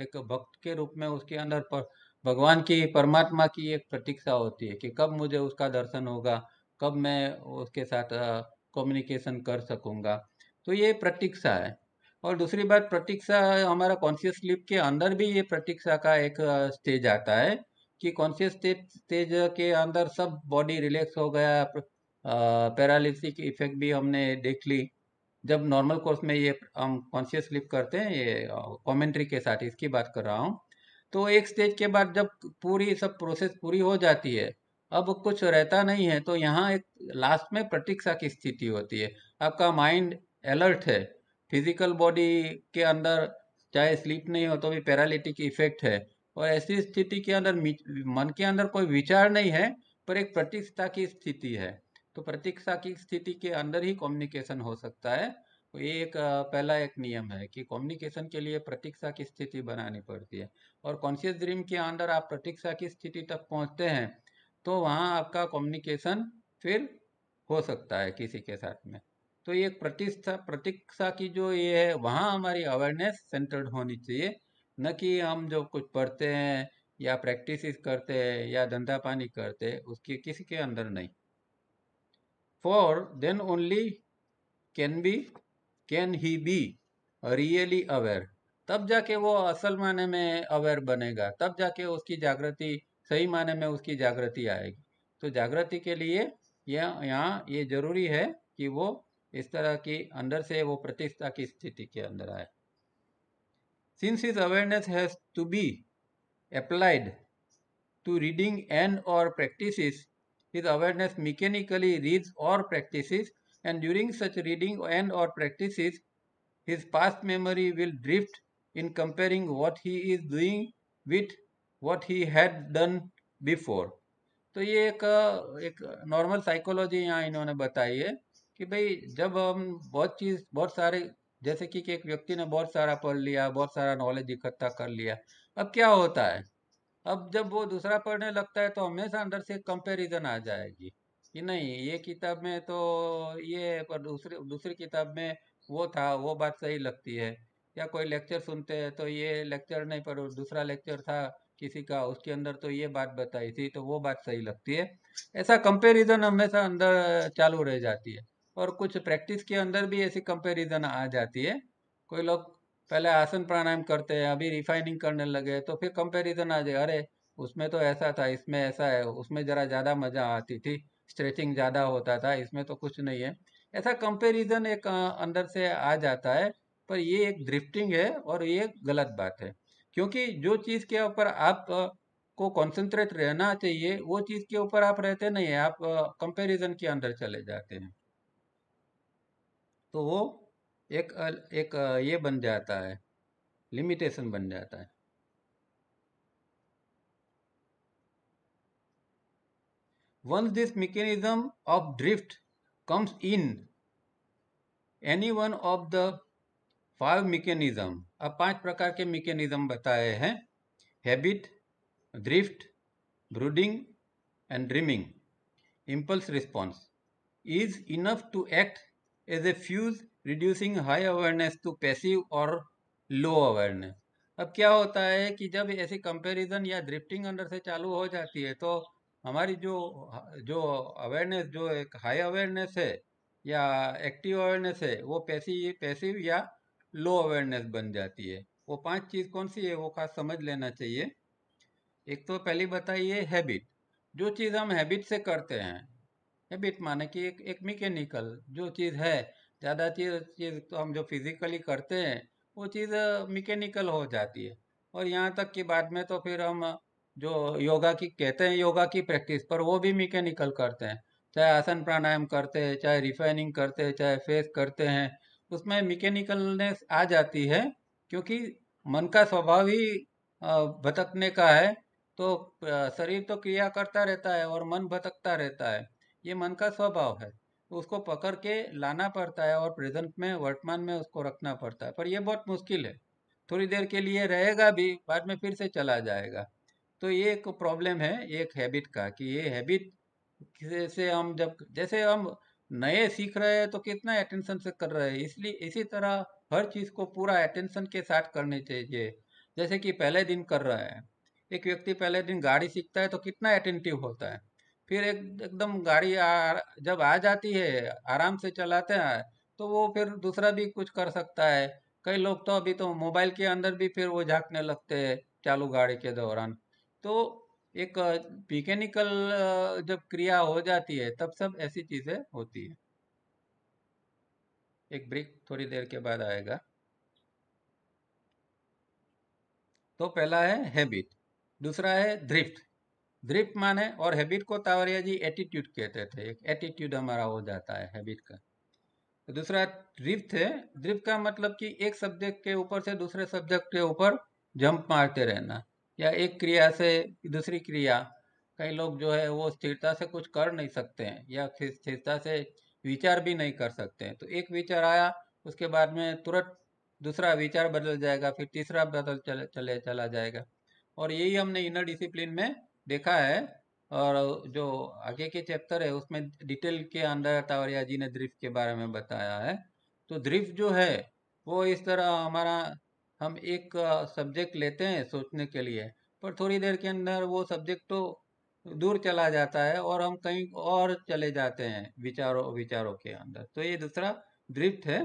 एक भक्त के रूप में उसके अंदर पर भगवान की परमात्मा की एक प्रतीक्षा होती है कि कब मुझे उसका दर्शन होगा कब मैं उसके साथ कम्युनिकेशन कर सकूंगा तो ये प्रतीक्षा है और दूसरी बात प्रतीक्षा हमारा कॉन्शियस लिप के अंदर भी ये प्रतीक्षा का एक स्टेज आता है कि कॉन्शियस स्टेज के अंदर सब बॉडी रिलैक्स हो गया पैरालिसिक इफेक्ट भी हमने देख ली जब नॉर्मल कोर्स में ये हम कॉन्शियस स्लिप करते हैं ये कॉमेंट्री के साथ इसकी बात कर रहा हूँ तो एक स्टेज के बाद जब पूरी सब प्रोसेस पूरी हो जाती है अब कुछ रहता नहीं है तो यहाँ एक लास्ट में प्रतीक्षा की स्थिति होती है आपका माइंड अलर्ट है फिजिकल बॉडी के अंदर चाहे स्लीप नहीं हो तो भी पैरालिटिक इफेक्ट है और ऐसी स्थिति के अंदर मन के अंदर कोई विचार नहीं है पर एक प्रतीक्षा की स्थिति है तो प्रतीक्षा की स्थिति के अंदर ही कम्युनिकेशन हो सकता है तो ये एक पहला एक नियम है कि कम्युनिकेशन के लिए प्रतीक्षा की स्थिति बनानी पड़ती है और कॉन्शियस ड्रीम के अंदर आप प्रतीक्षा की स्थिति तक पहुंचते हैं तो वहाँ आपका कम्युनिकेशन फिर हो सकता है किसी के साथ में तो ये प्रतीक्षा प्रतीक्षा की जो ये है वहाँ हमारी अवेयरनेस सेंटर्ड होनी चाहिए न कि हम जो कुछ पढ़ते हैं या प्रैक्टिस करते हैं या धंधा पानी करते हैं उसकी किसी के अंदर नहीं for then only can be can he be really aware तब जाके वो असल माने में अवेयर बनेगा तब जाके उसकी जागृति सही माने में उसकी जागृति आएगी तो जागृति के लिए यह यहाँ ये जरूरी है कि वो इस तरह की अंदर से वो प्रतिष्ठा की स्थिति के अंदर आए since is awareness has to be applied to reading and or practice His awareness mechanically reads or practices, and during such reading and or practices, his past memory will drift in comparing what he is doing with what he had done before. तो ये एक एक normal psychology यहाँ इन्होंने बताई है कि भाई जब हम बहुत चीज़ बहुत सारे जैसे कि एक व्यक्ति ने बहुत सारा पढ़ लिया बहुत सारा नॉलेज इकट्ठा कर लिया अब क्या होता है अब जब वो दूसरा पढ़ने लगता है तो हमेशा अंदर से कंपेरिजन आ जाएगी कि नहीं ये किताब में तो ये पर दूसरी दूसरी किताब में वो था वो बात सही लगती है या कोई लेक्चर सुनते हैं तो ये लेक्चर नहीं पर दूसरा लेक्चर था किसी का उसके अंदर तो ये बात बताई थी तो वो बात सही लगती है ऐसा कंपेरिज़न हमेशा अंदर चालू रह जाती है और कुछ प्रैक्टिस के अंदर भी ऐसी कंपेरिजन आ जाती है कोई लोग पहले आसन प्राणायाम करते हैं अभी रिफाइनिंग करने लगे तो फिर कंपैरिजन आ जाए अरे उसमें तो ऐसा था इसमें ऐसा है उसमें ज़रा ज़्यादा मज़ा आती थी स्ट्रेचिंग ज़्यादा होता था इसमें तो कुछ नहीं है ऐसा कंपेरिजन एक अंदर से आ जाता है पर ये एक ड्रिफ्टिंग है और ये गलत बात है क्योंकि जो चीज़ के ऊपर आप को कॉन्सेंट्रेट रहना चाहिए वो चीज़ के ऊपर आप रहते नहीं है आप कंपैरिजन के अंदर चले जाते हैं तो वो एक एक ये बन जाता है लिमिटेशन बन जाता है once this mechanism of drift comes in any one of the five mechanism अब पांच प्रकार के मेकेनिज्म बताए हैं habit drift brooding and dreaming impulse response is enough to act as a fuse reducing high awareness to passive or low awareness अब क्या होता है कि जब ऐसी कंपैरिजन या ड्रिफ्टिंग अंडर से चालू हो जाती है तो हमारी जो जो अवेयरनेस जो एक हाई अवेयरनेस है या एक्टिव अवेयरनेस है वो पैसी पैसिव या लो अवेयरनेस बन जाती है वो पांच चीज़ कौन सी है वो खास समझ लेना चाहिए एक तो पहली बताइए हैबिट जो चीज़ हम हैबिट से करते हैं हैबिट माने कि एक एक मिकेनिकल जो चीज़ है ज़्यादा चीज़ चीज़ तो हम जो फिज़िकली करते हैं वो चीज़ मिकेनिकल हो जाती है और यहाँ तक कि बाद में तो फिर हम जो योगा की कहते हैं योगा की प्रैक्टिस पर वो भी मिकेनिकल करते हैं चाहे आसन प्राणायाम करते हैं चाहे रिफाइनिंग करते हैं चाहे फेस करते हैं उसमें मिकेनिकलनेस आ जाती है क्योंकि मन का स्वभाव ही भटकने का है तो शरीर तो क्रिया करता रहता है और मन भटकता रहता है ये मन का स्वभाव है तो उसको पकड़ के लाना पड़ता है और प्रेजेंट में वर्तमान में उसको रखना पड़ता है पर यह बहुत मुश्किल है थोड़ी देर के लिए रहेगा भी बाद में फिर से चला जाएगा तो ये एक प्रॉब्लम है एक हैबिट का कि ये हैबिट से हम जब जैसे हम नए सीख रहे हैं तो कितना अटेंशन से कर रहे हैं इसलिए इसी तरह हर चीज़ को पूरा अटेंशन के साथ करने चाहिए जैसे कि पहले दिन कर रहा है एक व्यक्ति पहले दिन गाड़ी सीखता है तो कितना अटेंटिव होता है फिर एक एकदम गाड़ी आ, जब आ जाती है आराम से चलाते हैं तो वो फिर दूसरा भी कुछ कर सकता है कई लोग तो अभी तो मोबाइल के अंदर भी फिर वो झाँकने लगते हैं चालू गाड़ी के दौरान तो एक मिकेनिकल जब क्रिया हो जाती है तब सब ऐसी चीज़ें होती है एक ब्रेक थोड़ी देर के बाद आएगा तो पहला है हैबिट दूसरा है ड्रिफ्ट ग्रिप माने और हैबिट को तावरिया जी एटीट्यूड कहते थे एक एटीट्यूड हमारा हो जाता है हैबिट का दूसरा ड्रिफ्ट है ड्रिफ्ट का मतलब कि एक सब्जेक्ट के ऊपर से दूसरे सब्जेक्ट के ऊपर जंप मारते रहना या एक क्रिया से दूसरी क्रिया कई लोग जो है वो स्थिरता से कुछ कर नहीं सकते हैं या स्थिरता से विचार भी नहीं कर सकते हैं तो एक विचार आया उसके बाद में तुरंत दूसरा विचार बदल जाएगा फिर तीसरा बदल चले चला जाएगा और यही हमने इनर डिसिप्लिन में देखा है और जो आगे के चैप्टर है उसमें डिटेल के अंदर तावरिया जी ने द्रिफ्ट के बारे में बताया है तो द्रिफ्ट जो है वो इस तरह हमारा हम एक सब्जेक्ट लेते हैं सोचने के लिए पर थोड़ी देर के अंदर वो सब्जेक्ट तो दूर चला जाता है और हम कहीं और चले जाते हैं विचारों विचारों के अंदर तो ये दूसरा ड्रिफ्ट है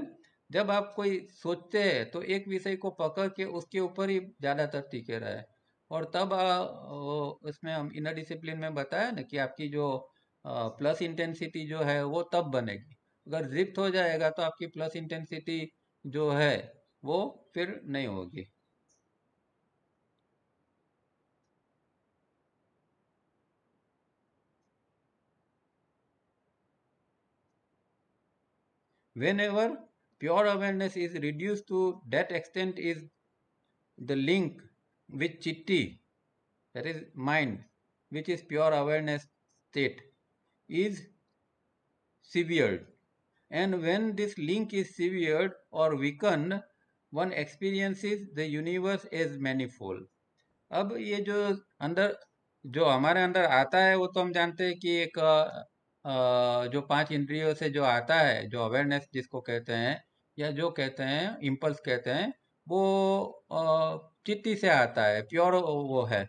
जब आप कोई सोचते हैं तो एक विषय को पकड़ के उसके ऊपर ही ज़्यादातर टिके रहे और तब उसमें हम इनर डिसिप्लिन में बताया ना कि आपकी जो प्लस इंटेंसिटी जो है वो तब बनेगी अगर रिप्त हो जाएगा तो आपकी प्लस इंटेंसिटी जो है वो फिर नहीं होगी whenever pure awareness is reduce to that extent is the link with chitti, that is mind, which is pure awareness state, is severed. And when this link is severed or weakened, one experiences the universe as manifold. अब ये जो अंदर जो हमारे अंदर आता है वो तो हम जानते हैं कि एक जो पांच इंद्रियों से जो आता है जो अवेयरनेस जिसको कहते हैं या जो कहते हैं इम्पल्स कहते हैं वो चित्ती से आता है प्योर वो है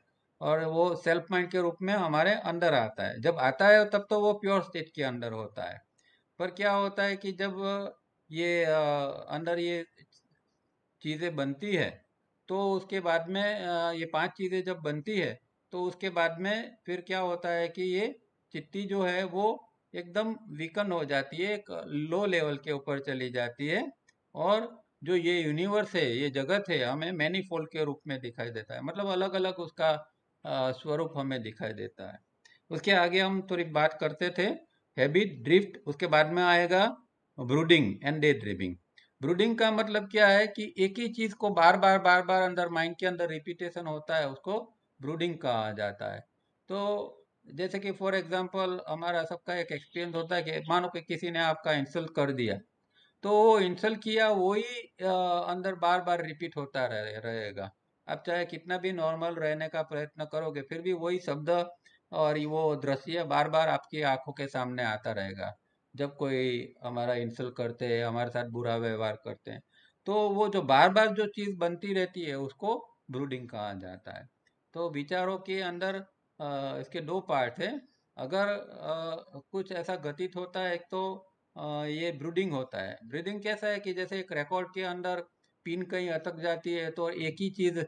और वो सेल्फ माइंड के रूप में हमारे अंदर आता है जब आता है तब तो वो प्योर स्टेट के अंदर होता है पर क्या होता है कि जब ये अंदर ये चीज़ें बनती है तो उसके बाद में ये पांच चीज़ें जब बनती है तो उसके बाद में फिर क्या होता है कि ये चिट्टी जो है वो एकदम वीकन हो जाती है एक लो लेवल के ऊपर चली जाती है और जो ये यूनिवर्स है ये जगत है हमें मैनीफोल्ड के रूप में दिखाई देता है मतलब अलग अलग उसका स्वरूप हमें दिखाई देता है उसके आगे हम थोड़ी बात करते थे हैबिट ड्रिफ्ट उसके बाद में आएगा brooding and day dreaming brooding का मतलब क्या है कि एक ही चीज को बार बार बार बार अंदर माइंड के अंदर रिपीटेशन होता है उसको ब्रूडिंग कहा जाता है तो जैसे कि फॉर एग्जाम्पल हमारा सबका एक एक्सपीरियंस होता है कि मानो कि किसी ने आपका इंसल्ट कर दिया तो इंसल किया वही अंदर बार बार रिपीट होता रहे, रहेगा आप चाहे कितना भी नॉर्मल रहने का प्रयत्न करोगे फिर भी वही शब्द और वो दृश्य बार बार आपकी आंखों के सामने आता रहेगा जब कोई हमारा इंसल्ट करते हैं हमारे साथ बुरा व्यवहार करते हैं तो वो जो बार बार जो चीज़ बनती रहती है उसको ब्रूडिंग कहा जाता है तो विचारों के अंदर इसके दो पार्ट है अगर कुछ ऐसा घटित होता है एक तो ये ब्रूडिंग होता है ब्रीदिंग कैसा है कि जैसे एक रिकॉर्ड के अंदर पिन कहीं अटक जाती है तो एक ही चीज़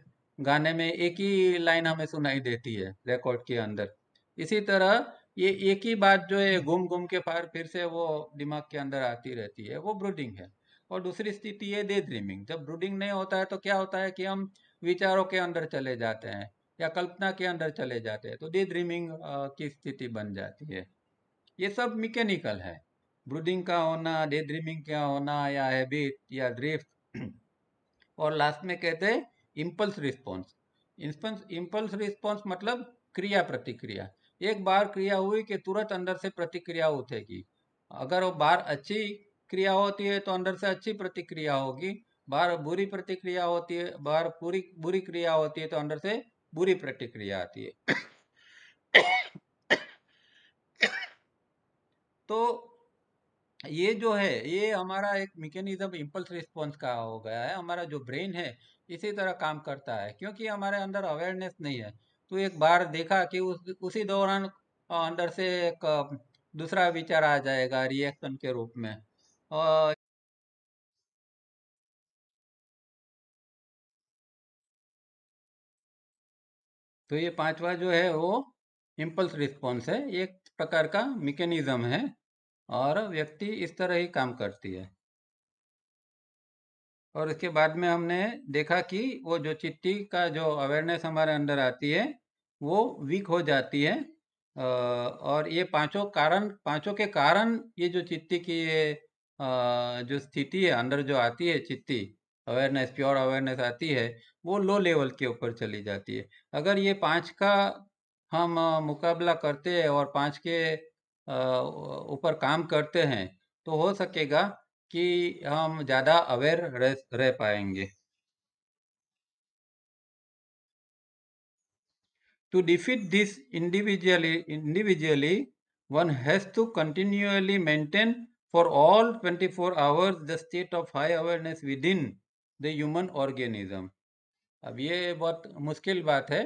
गाने में एक ही लाइन हमें सुनाई देती है रिकॉर्ड के अंदर इसी तरह ये एक ही बात जो है घूम घूम के पार फिर से वो दिमाग के अंदर आती रहती है वो ब्रूडिंग है और दूसरी स्थिति है दे ड्रीमिंग जब ब्रूडिंग नहीं होता है तो क्या होता है कि हम विचारों के अंदर चले जाते हैं या कल्पना के अंदर चले जाते हैं तो दे ड्रीमिंग की स्थिति बन जाती है ये सब मिकेनिकल है ब्रूडिंग का होना डे ड्रीमिंग का होना या हैबिट या ड्रिफ्ट *clears throat* और लास्ट में कहते हैं impulse response response impulse response मतलब क्रिया प्रतिक्रिया एक बार क्रिया हुई कि तुरंत अंदर से प्रतिक्रिया उठेगी अगर वो बाहर अच्छी क्रिया होती है तो अंदर से अच्छी प्रतिक्रिया होगी बार बुरी प्रतिक्रिया होती है बार पूरी बुरी क्रिया होती है तो अंदर से बुरी प्रतिक्रिया आती है *coughs* तो ये जो है ये हमारा एक मैकेनिज्म इम्पल्स रिस्पॉन्स का हो गया है हमारा जो ब्रेन है इसी तरह काम करता है क्योंकि हमारे अंदर अवेयरनेस नहीं है तो एक बार देखा कि उस उसी दौरान अंदर से एक दूसरा विचार आ जाएगा रिएक्शन के रूप में और तो ये पांचवा जो है वो इम्पल्स रिस्पॉन्स है एक प्रकार का मैकेनिज्म है और व्यक्ति इस तरह ही काम करती है और इसके बाद में हमने देखा कि वो जो चिट्ठी का जो अवेयरनेस हमारे अंदर आती है वो वीक हो जाती है और ये पांचों कारण पांचों के कारण ये जो चिट्ठी की ये जो स्थिति है अंदर जो आती है चिट्ठी अवेयरनेस प्योर अवेयरनेस आती है वो लो लेवल के ऊपर चली जाती है अगर ये पांच का हम मुकाबला करते हैं और पांच के ऊपर काम करते हैं तो हो सकेगा कि हम ज़्यादा अवेयर रह, पाएंगे to defeat this individually individually one has to continually maintain for all twenty four hours the state of high awareness within the human organism अब ये बहुत मुश्किल बात है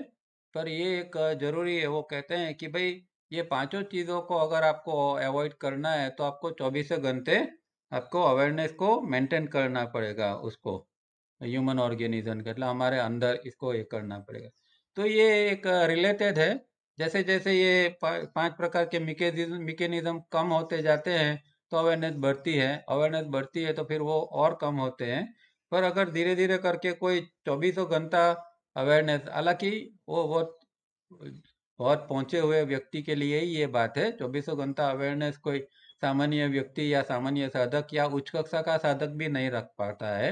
पर ये एक जरूरी है वो कहते हैं कि भाई ये पांचों चीज़ों को अगर आपको अवॉइड करना है तो आपको चौबीसों घंटे आपको अवेयरनेस को मेंटेन करना पड़ेगा उसको ह्यूमन ऑर्गेनिज्म के मतलब हमारे अंदर इसको ये करना पड़ेगा तो ये एक रिलेटेड है जैसे जैसे ये पांच प्रकार के मिकेनिज्म कम होते जाते हैं तो अवेयरनेस बढ़ती है अवेयरनेस बढ़ती है तो फिर वो और कम होते हैं पर अगर धीरे धीरे करके कोई चौबीसों घंटा अवेयरनेस हालांकि वो बहुत और पहुंचे हुए व्यक्ति के लिए ही ये बात है चौबीसों घंटा अवेयरनेस कोई सामान्य व्यक्ति या सामान्य साधक या उच्च कक्षा का साधक भी नहीं रख पाता है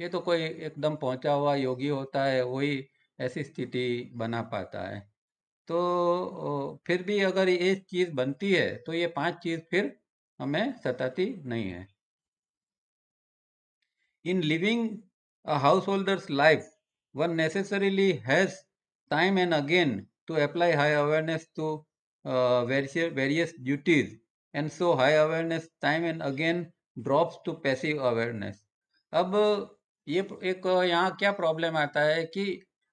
ये तो कोई एकदम पहुंचा हुआ योगी होता है वही ऐसी स्थिति बना पाता है तो फिर भी अगर ये चीज बनती है तो ये पांच चीज फिर हमें सताती नहीं है in living householders life one necessarily has time and again to apply high awareness to uh, various duties and so high awareness time and again drops to passive awareness अब ये एक यहाँ क्या प्रॉब्लम आता है कि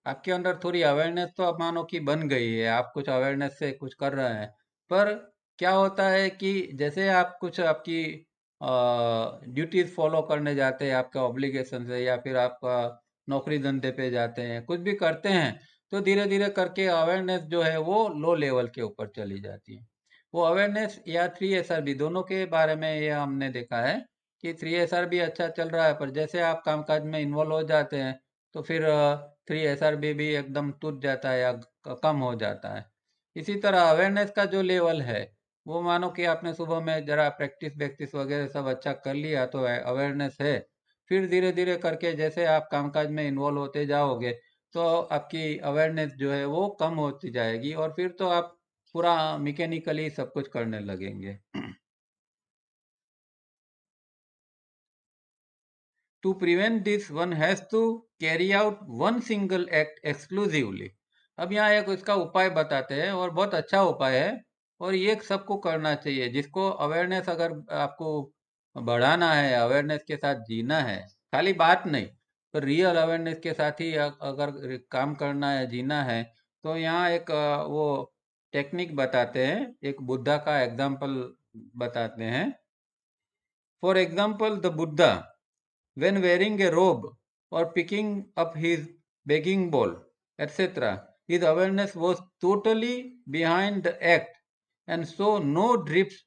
आपके अंदर थोड़ी अवेयरनेस तो आप मानो कि बन गई है आप कुछ अवेयरनेस से कुछ कर रहे हैं पर क्या होता है कि जैसे आप कुछ आपकी ड्यूटीज फॉलो करने जाते हैं आपके ऑब्लिगेशन है या फिर आपका नौकरी धंधे पे जाते हैं कुछ भी करते हैं तो धीरे धीरे करके अवेयरनेस जो है वो लो लेवल के ऊपर चली जाती है वो अवेयरनेस या थ्री एस दोनों के बारे में ये हमने देखा है कि थ्री एस भी अच्छा चल रहा है पर जैसे आप कामकाज में इन्वॉल्व हो जाते हैं तो फिर थ्री एस भी एकदम टूट जाता है या कम हो जाता है इसी तरह अवेयरनेस का जो लेवल है वो मानो कि आपने सुबह में जरा प्रैक्टिस वैक्टिस वगैरह सब अच्छा कर लिया तो अवेयरनेस है फिर धीरे धीरे करके जैसे आप कामकाज में इन्वॉल्व होते जाओगे तो आपकी अवेयरनेस जो है वो कम होती जाएगी और फिर तो आप पूरा मैकेनिकली सब कुछ करने लगेंगे to prevent this one has to carry out one single act exclusively अब यहाँ एक उसका उपाय बताते हैं और बहुत अच्छा उपाय है और ये सबको करना चाहिए जिसको अवेयरनेस अगर आपको बढ़ाना है अवेयरनेस के साथ जीना है खाली बात नहीं पर रियल अवेयरनेस के साथ ही अगर काम करना है जीना है तो यहाँ एक वो टेक्निक बताते हैं एक बुद्धा का एग्जाम्पल बताते हैं for example the Buddha when wearing a robe or picking up his begging bowl etcetera his awareness was totally behind the act and so no drifts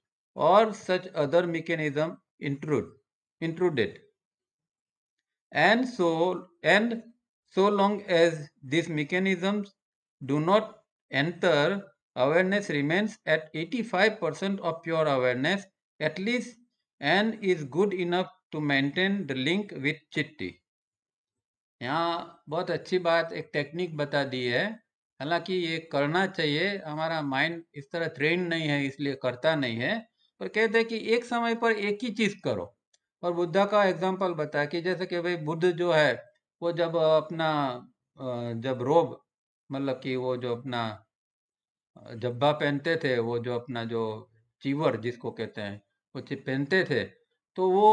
or such other mechanism intrude intruded and so and so long as these mechanisms do not enter awareness remains at 85% of pure awareness at least and is good enough to maintain the link with chitti यहाँ बहुत अच्छी बात एक technique बता दी है हालांकि ये करना चाहिए हमारा माइंड इस तरह ट्रेन नहीं है इसलिए करता नहीं है पर कहते हैं कि एक समय पर एक ही चीज़ करो और बुद्धा का एग्जाम्पल बताया कि जैसे कि भाई बुद्ध जो है वो जब अपना जब रोब मतलब कि वो जो अपना जब्बा पहनते थे वो जो अपना जो चीवर जिसको कहते हैं वो पहनते थे तो वो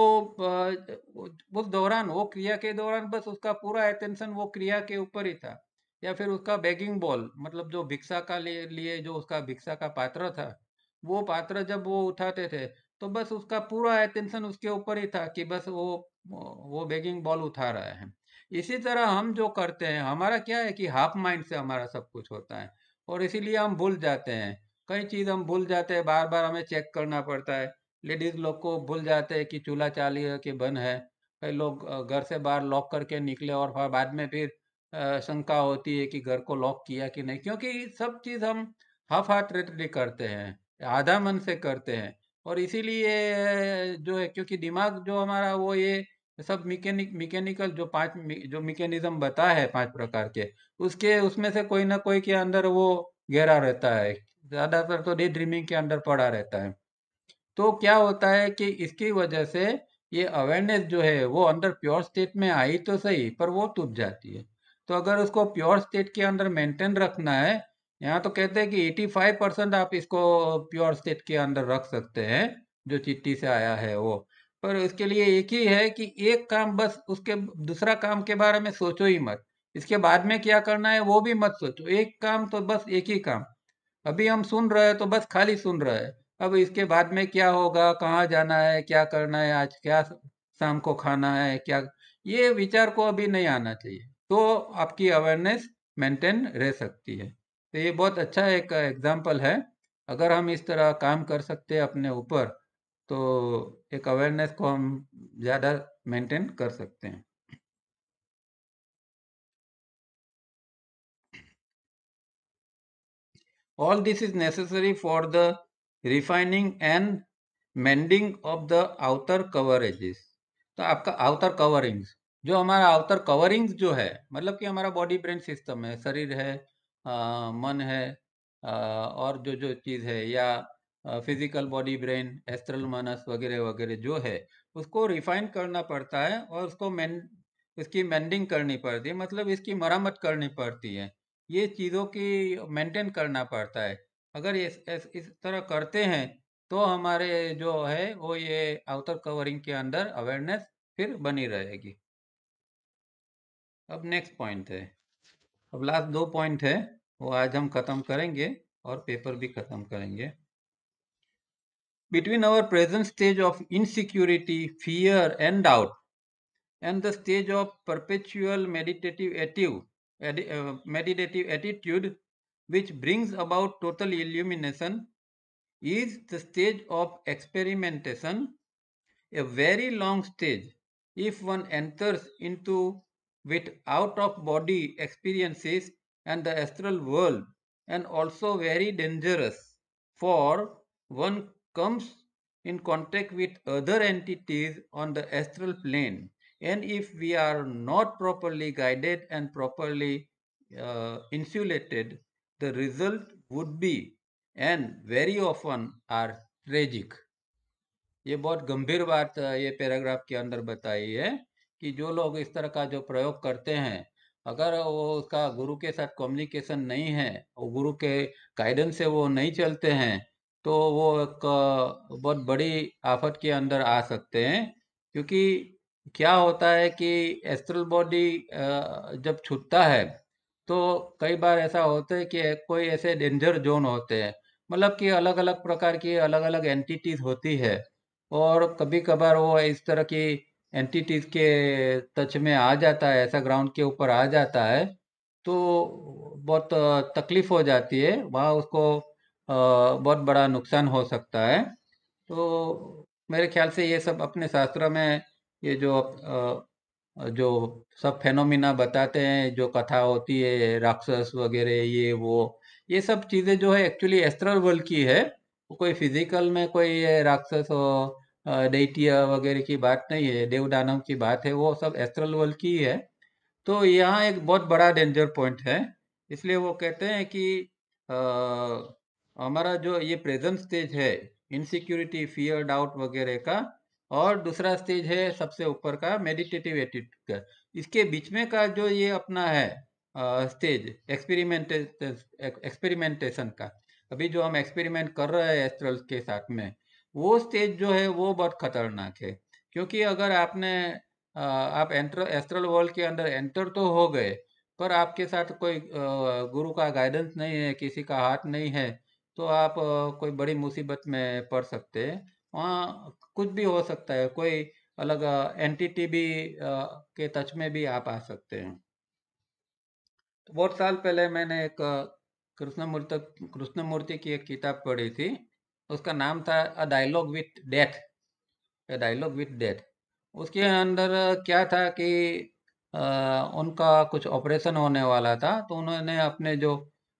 उस दौरान वो क्रिया के दौरान बस उसका पूरा अटेंशन वो क्रिया के ऊपर ही था या फिर उसका बैगिंग बॉल मतलब जो भिक्षा का लिए जो उसका भिक्षा का पात्र था वो पात्र जब वो उठाते थे तो बस उसका पूरा अटेंशन उसके ऊपर ही था कि बस वो वो बेगिंग बॉल उठा रहे हैं इसी तरह हम जो करते हैं हमारा क्या है कि हाफ माइंड से हमारा सब कुछ होता है और इसीलिए हम भूल जाते हैं कई चीज़ हम भूल जाते हैं बार बार हमें चेक करना पड़ता है लेडीज लोग को भूल जाते हैं कि चूल्हा चाली है कि बंद है कई लोग घर से बाहर लॉक करके निकले और बाद में फिर शंका होती है कि घर को लॉक किया कि नहीं क्योंकि सब चीज़ हम हाफ रेटली करते हैं आधा मन से करते हैं और इसीलिए जो है क्योंकि दिमाग जो हमारा वो ये सब मैकेनिक मैकेनिकल जो पांच जो मैकेनिज्म बता है पांच प्रकार के उसके उसमें से कोई ना कोई के अंदर वो गहरा रहता है ज्यादातर तो डे ड्रीमिंग के अंदर पड़ा रहता है तो क्या होता है कि इसकी वजह से ये अवेयरनेस जो है वो अंदर प्योर स्टेट में आई तो सही पर वो टूट जाती है तो अगर उसको प्योर स्टेट के अंदर मेंटेन रखना है यहाँ तो कहते हैं कि 85 परसेंट आप इसको प्योर स्टेट के अंदर रख सकते हैं जो चिट्ठी से आया है वो पर उसके लिए एक ही है कि एक काम बस उसके दूसरा काम के बारे में सोचो ही मत इसके बाद में क्या करना है वो भी मत सोचो एक काम तो बस एक ही काम अभी हम सुन रहे हैं तो बस खाली सुन रहे हैं अब इसके बाद में क्या होगा कहाँ जाना है क्या करना है आज क्या शाम को खाना है क्या ये विचार को अभी नहीं आना चाहिए तो आपकी अवेयरनेस मेंटेन रह सकती है तो ये बहुत अच्छा एक एग्जाम्पल है अगर हम इस तरह काम कर सकते हैं अपने ऊपर तो एक अवेयरनेस को हम ज़्यादा मेंटेन कर सकते हैं all this is necessary for the refining and mending of the outer coverages तो आपका आउटर कवरिंग्स जो हमारा आउटर कवरिंग्स जो है मतलब कि हमारा बॉडी ब्रेन सिस्टम है शरीर है मन है और जो-जो चीज़ है या फिज़िकल बॉडी, ब्रेन, एस्ट्रल मानस वगैरह-वगैरह जो है, उसको रिफ़ाइन करना पड़ता है और उसको मैं उसकी मेंडिंग करनी पड़ती है, मतलब इसकी मरम्मत करनी पड़ती है। ये चीज़ों की मेंटेन करना पड़ता है। अगर इस इस इस तरह करते हैं, तो हमारे जो है वो ये आउटर कवरिंग के अंदर अवेयरनेस फिर बनी रहेगी। अब नेक्स्ट पॉइंट है। अब लास्ट दो पॉइंट है वो आज हम खत्म करेंगे और पेपर भी खत्म करेंगे between our present stage of insecurity fear and doubt and the stage of perpetual meditative attitude meditative attitude which brings about total illumination is the stage of experimentation a very long stage if one enters into with out of body experiences and the astral world and also very dangerous for one comes in contact with other entities on the astral plane and if we are not properly guided and properly uh, insulated the result would be and very often are tragic ये बहुत गंभीर बात uh, ये paragraph के अंदर बताई है कि जो लोग इस तरह का जो प्रयोग करते हैं अगर वो उसका गुरु के साथ कम्युनिकेशन नहीं है और गुरु के गाइडेंस से वो नहीं चलते हैं तो वो एक बहुत बड़ी आफत के अंदर आ सकते हैं क्योंकि क्या होता है कि एस्ट्रल बॉडी जब छूटता है तो कई बार ऐसा होता है कि कोई ऐसे डेंजर जोन होते हैं मतलब कि अलग अलग प्रकार की अलग अलग एंटिटीज होती है और कभी कभार वो इस तरह की एंटिटीज के टच में आ जाता है ऐसा ग्राउंड के ऊपर आ जाता है तो बहुत तकलीफ हो जाती है वहाँ उसको बहुत बड़ा नुकसान हो सकता है तो मेरे ख्याल से ये सब अपने शास्त्र में ये जो जो सब फेनोमिना बताते हैं जो कथा होती है राक्षस वगैरह ये वो ये सब चीज़ें जो है एक्चुअली एस्ट्रल वर्ल्ड की है कोई फिजिकल में कोई राक्षस हो दैत्य वगैरह की बात नहीं है देव दानव की बात है वो सब एस्ट्रल वर्ल्ड की है तो यहाँ एक बहुत बड़ा डेंजर पॉइंट है इसलिए वो कहते हैं कि हमारा जो ये प्रेजेंट स्टेज है इनसिक्योरिटी फियर डाउट वगैरह का और दूसरा स्टेज है सबसे ऊपर का मेडिटेटिव एटीट्यूड का इसके बीच में का जो ये अपना है स्टेज एक्सपेरिमेंटेशन एक्सपेरिमेंटेशन का अभी जो हम एक्सपेरिमेंट कर रहे हैं एस्ट्रल के साथ में वो स्टेज जो है वो बहुत खतरनाक है क्योंकि अगर आपने आप एंटर एस्ट्रल वर्ल्ड के अंदर एंटर तो हो गए पर आपके साथ कोई गुरु का गाइडेंस नहीं है किसी का हाथ नहीं है तो आप कोई बड़ी मुसीबत में पड़ सकते हैं वहाँ कुछ भी हो सकता है कोई अलग एंटिटी भी के टच में भी आप आ सकते हैं बहुत साल पहले मैंने एक कृष्णमूर्ति कृष्णमूर्ति की एक किताब पढ़ी थी उसका नाम था a dialogue with death a dialogue with death उसके अंदर क्या था कि आ, उनका कुछ ऑपरेशन होने वाला था तो उन्होंने अपने जो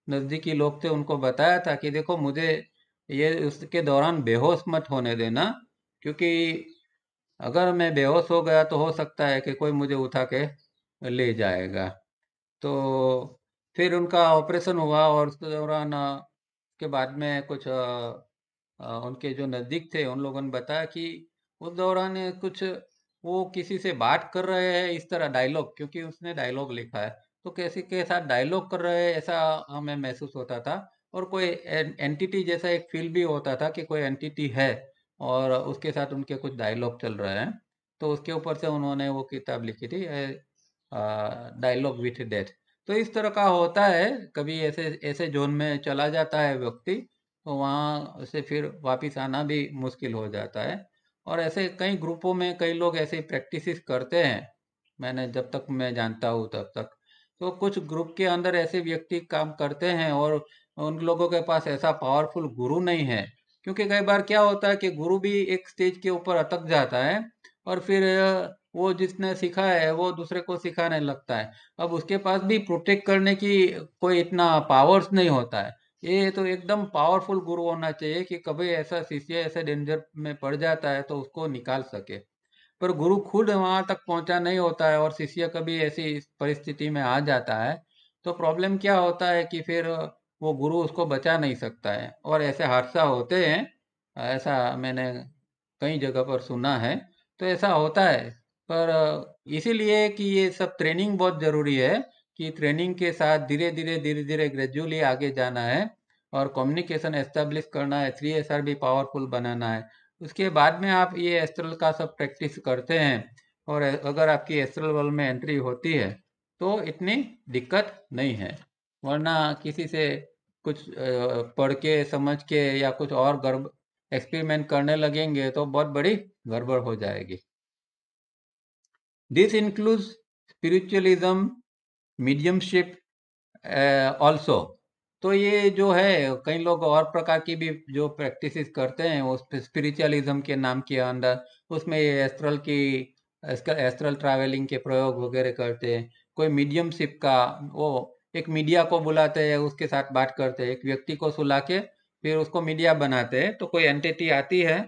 नज़दीकी लोग थे उनको बताया था कि देखो मुझे ये उसके दौरान बेहोश मत होने देना क्योंकि अगर मैं बेहोश हो गया तो हो सकता है कि कोई मुझे उठा के ले जाएगा तो फिर उनका ऑपरेशन हुआ और उसके दौरान के बाद में कुछ उनके जो नज़दीक थे उन लोगों ने बताया कि उस दौरान कुछ वो किसी से बात कर रहे हैं इस तरह डायलॉग क्योंकि उसने डायलॉग लिखा है तो किसी के साथ डायलॉग कर रहे हैं ऐसा हमें महसूस होता था और कोई एंटिटी जैसा एक फील भी होता था कि कोई एंटिटी है और उसके साथ उनके कुछ डायलॉग चल रहे हैं तो उसके ऊपर से उन्होंने वो किताब लिखी थी डायलॉग विथ डेथ तो इस तरह का होता है कभी ऐसे ऐसे जोन में चला जाता है व्यक्ति तो वहाँ से फिर वापस आना भी मुश्किल हो जाता है और ऐसे कई ग्रुपों में कई लोग ऐसे प्रैक्टिस करते हैं मैंने जब तक मैं जानता हूँ तब तक तो कुछ ग्रुप के अंदर ऐसे व्यक्ति काम करते हैं और उन लोगों के पास ऐसा पावरफुल गुरु नहीं है क्योंकि कई बार क्या होता है कि गुरु भी एक स्टेज के ऊपर अटक जाता है और फिर वो जिसने सीखा है वो दूसरे को सिखाने लगता है अब उसके पास भी प्रोटेक्ट करने की कोई इतना पावर्स नहीं होता है ये तो एकदम पावरफुल गुरु होना चाहिए कि कभी ऐसा शिष्य ऐसे डेंजर में पड़ जाता है तो उसको निकाल सके पर गुरु खुद वहां तक पहुंचा नहीं होता है और शिष्य कभी ऐसी परिस्थिति में आ जाता है तो प्रॉब्लम क्या होता है कि फिर वो गुरु उसको बचा नहीं सकता है और ऐसे हादसा होते हैं ऐसा मैंने कई जगह पर सुना है तो ऐसा होता है पर इसीलिए कि ये सब ट्रेनिंग बहुत जरूरी है कि ट्रेनिंग के साथ धीरे धीरे धीरे धीरे ग्रेजुअली आगे जाना है और कम्युनिकेशन एस्टेब्लिश करना है थ्री एस भी पावरफुल बनाना है उसके बाद में आप ये एस्ट्रल का सब प्रैक्टिस करते हैं और अगर आपकी एस्ट्रल वर्ल्ड में एंट्री होती है तो इतनी दिक्कत नहीं है वरना किसी से कुछ पढ़ के समझ के या कुछ और गड़ब एक्सपेरिमेंट करने लगेंगे तो बहुत बड़ी गड़बड़ हो जाएगी this include spiritualism mediumship also. तो ये जो है कई लोग और प्रकार की भी जो प्रैक्टिस करते हैं उस स्पिरिचुअलिज़्म के नाम के अंदर, उसमें ये एस्ट्रल की एस्ट्रल ट्रैवलिंग के प्रयोग वगैरह करते हैं। कोई मीडियमशिप का वो एक मीडिया को बुलाते हैं, उसके साथ बात करते हैं, एक व्यक्ति को सुला के फिर उसको मीडिया बनाते हैं। तो कोई एंटिटी आती है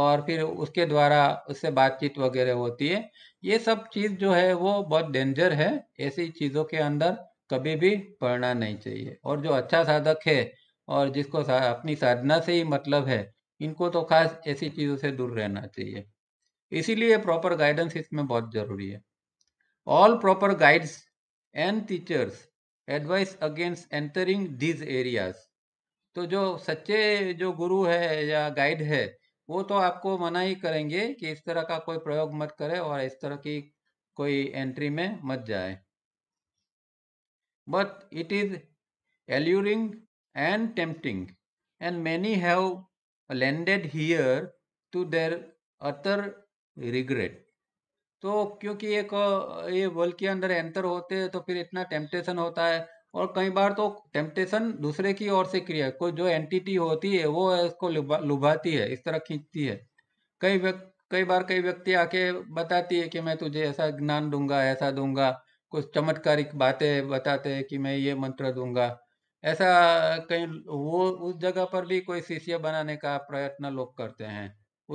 और फिर उसके द्वारा उससे बातचीत वगैरह होती है। ये सब चीज़ जो है वो बहुत डेंजर है ऐसी चीज़ों के अंदर कभी भी पढ़ना नहीं चाहिए और जो अच्छा साधक है और जिसको सा, अपनी साधना से ही मतलब है इनको तो खास ऐसी चीज़ों से दूर रहना चाहिए इसीलिए प्रॉपर गाइडेंस इसमें बहुत ज़रूरी है all proper guides and teachers advise against entering these areas तो जो सच्चे जो गुरु है या गाइड है वो तो आपको मना ही करेंगे कि इस तरह का कोई प्रयोग मत करें और इस तरह की कोई एंट्री में मत जाए but it is alluring and tempting and many have landed here to their utter regret तो क्योंकि एक ये वर्ल्ड के अंदर एंटर होते हैं तो फिर इतना टेम्पटेशन होता है और कई बार तो टेम्पटेशन दूसरे की ओर से क्रिया कोई जो एंटिटी होती है वो उसको लुभा, लुभाती है इस तरह खींचती है कई व्यक्ति कई बार कई व्यक्ति आके बताती है कि मैं तुझे ऐसा ज्ञान दूंगा ऐसा दूंगा कुछ चमत्कारिक बातें बताते हैं कि मैं ये मंत्र दूंगा ऐसा कहीं वो उस जगह पर भी कोई शिष्य बनाने का प्रयत्न लोग करते हैं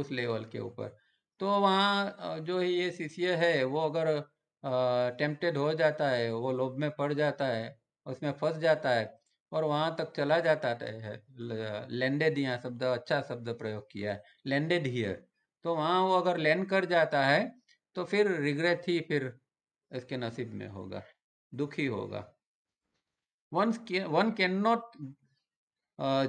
उस लेवल के ऊपर तो वहाँ जो ये शिष्य है वो अगर टेम्पटेड हो जाता है वो लोभ में पड़ जाता है उसमें फंस जाता है और वहां तक चला जाता है लैंडेड यहाँ शब्द अच्छा शब्द प्रयोग किया है लैंडेड हियर तो वहां वो अगर लैंड कर जाता है तो फिर रिग्रेट ही फिर इसके नसीब में होगा दुखी होगा one one cannot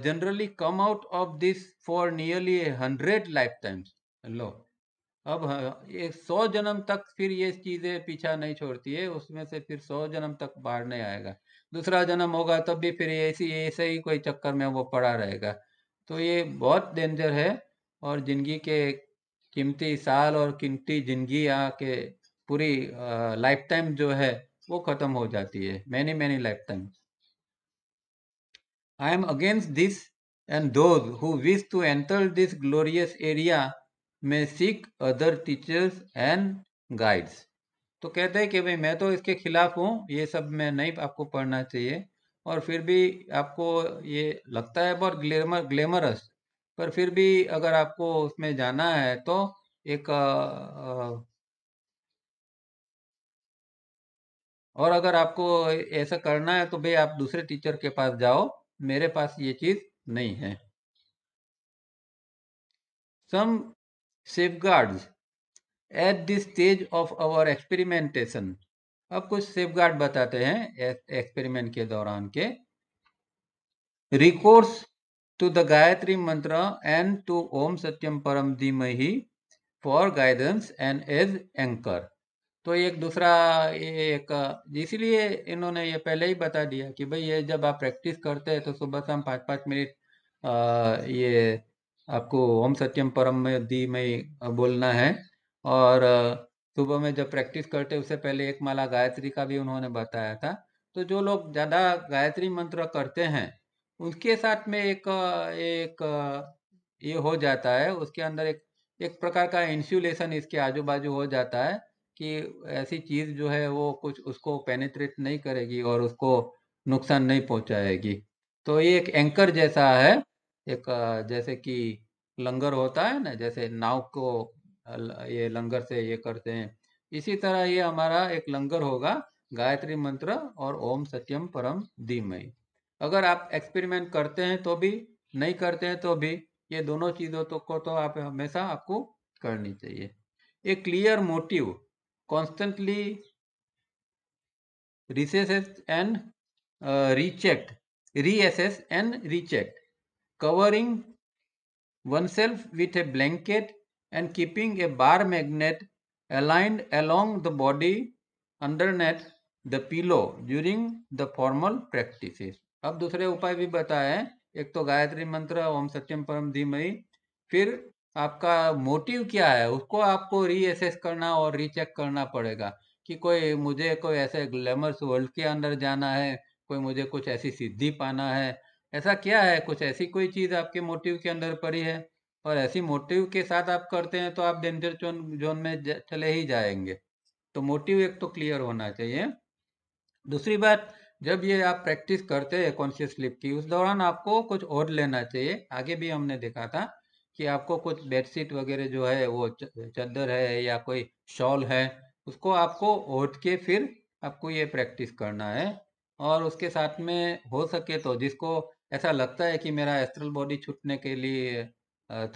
generally come out of this for nearly hundred lifetimes लो अब एक हाँ, सौ जन्म तक फिर ये चीज़ें पीछा नहीं छोड़ती है उसमें से फिर सौ जन्म तक बाहर नहीं आएगा दूसरा जन्म होगा तब भी फिर ऐसी ऐसे ही कोई चक्कर में वो पड़ा रहेगा तो ये बहुत डेंजर है और जिंदगी के कीमती साल और कीमती जिंदगी के पूरी लाइफ टाइम जो है वो खत्म हो जाती है many many lifetime I am against this and those who wish to enter this glorious area में seek other teachers and guides तो कहते हैं कि भाई मैं तो इसके खिलाफ हूँ ये सब मैं नहीं आपको पढ़ना चाहिए और फिर भी आपको ये लगता है बहुत ग्लैमर ग्लैमरस पर फिर भी अगर आपको उसमें जाना है तो एक आ, आ, और अगर आपको ऐसा करना है तो भाई आप दूसरे टीचर के पास जाओ मेरे पास ये चीज नहीं है some safeguards at this stage of our experimentation अब कुछ सेफ बताते हैं एक्सपेरिमेंट के दौरान के रिकोर्स टू द गायत्री मंत्र and to Om satyam param he for guidance and as anchor तो एक दूसरा एक इसीलिए इन्होंने ये पहले ही बता दिया कि भाई ये जब आप प्रैक्टिस करते हैं तो सुबह शाम पाँच पाँच मिनट ये आपको ओम सत्यम परम में दी बोलना है और सुबह में जब प्रैक्टिस करते उससे पहले एक माला गायत्री का भी उन्होंने बताया था तो जो लोग ज़्यादा गायत्री मंत्र करते हैं उसके साथ में एक एक ये हो जाता है उसके अंदर एक एक प्रकार का इंसुलेशन इसके आजू बाजू हो जाता है कि ऐसी चीज़ जो है वो कुछ उसको पेनिट्रेट नहीं करेगी और उसको नुकसान नहीं पहुंचाएगी तो ये एक एंकर जैसा है एक जैसे कि लंगर होता है ना जैसे नाव को ये लंगर से ये करते हैं इसी तरह ये हमारा एक लंगर होगा गायत्री मंत्र और ओम सत्यम परम धीमय अगर आप एक्सपेरिमेंट करते हैं तो भी नहीं करते हैं तो भी ये दोनों चीज़ों तो को तो आप हमेशा आपको करनी चाहिए a clear motive constantly reassess and reassess and and covering oneself with a blanket and keeping a bar magnet aligned along the body underneath the pillow during the formal practices. अब दूसरे उपाय भी बताए हैं एक तो गायत्री मंत्र ओम सत्यम परम धीमई फिर आपका मोटिव क्या है उसको आपको रीएसेस करना और रीचेक करना पड़ेगा कि कोई मुझे कोई ऐसे ग्लैमरस वर्ल्ड के अंदर जाना है कोई मुझे कुछ ऐसी सिद्धि पाना है ऐसा क्या है कुछ ऐसी कोई चीज़ आपके मोटिव के अंदर पड़ी है और ऐसी मोटिव के साथ आप करते हैं तो आप डेंजर जोन जोन में चले ही जाएंगे तो मोटिव एक तो क्लियर होना चाहिए दूसरी बात जब ये आप प्रैक्टिस करते हैं कॉन्शियस स्लिप की उस दौरान आपको कुछ और लेना चाहिए आगे भी हमने देखा था कि आपको कुछ बेडशीट वगैरह जो है वो चादर है या कोई शॉल है उसको आपको ओढ़ के फिर आपको ये प्रैक्टिस करना है और उसके साथ में हो सके तो जिसको ऐसा लगता है कि मेरा एस्ट्रल बॉडी छूटने के लिए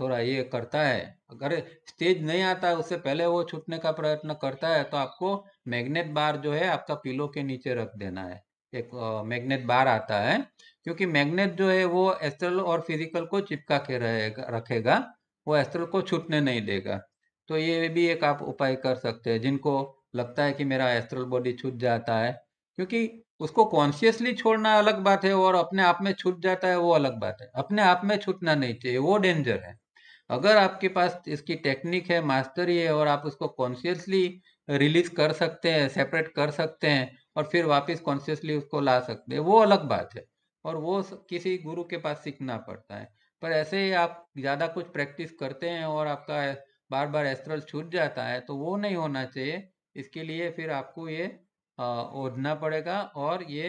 थोड़ा ये करता है अगर स्टेज नहीं आता उससे पहले वो छूटने का प्रयत्न करता है तो आपको मैग्नेट बार जो है आपका पिलो के नीचे रख देना है एक मैग्नेट बार आता है क्योंकि मैग्नेट जो है वो एस्ट्रल और फिजिकल को चिपका के रहेगा रखेगा वो एस्ट्रल को छूटने नहीं देगा तो ये भी एक आप उपाय कर सकते हैं जिनको लगता है कि मेरा एस्ट्रल बॉडी छूट जाता है क्योंकि उसको कॉन्शियसली छोड़ना अलग बात है और अपने आप में छूट जाता है वो अलग बात है अपने आप में छूटना नहीं चाहिए वो डेंजर है अगर आपके पास इसकी टेक्निक है मास्टरी है और आप उसको कॉन्शियसली रिलीज कर सकते हैं सेपरेट कर सकते हैं और फिर वापस कॉन्शियसली उसको ला सकते हैं वो अलग बात है और वो किसी गुरु के पास सीखना पड़ता है पर ऐसे ही आप ज़्यादा कुछ प्रैक्टिस करते हैं और आपका बार बार एस्ट्रल छूट जाता है तो वो नहीं होना चाहिए इसके लिए फिर आपको ये ओढ़ना पड़ेगा और ये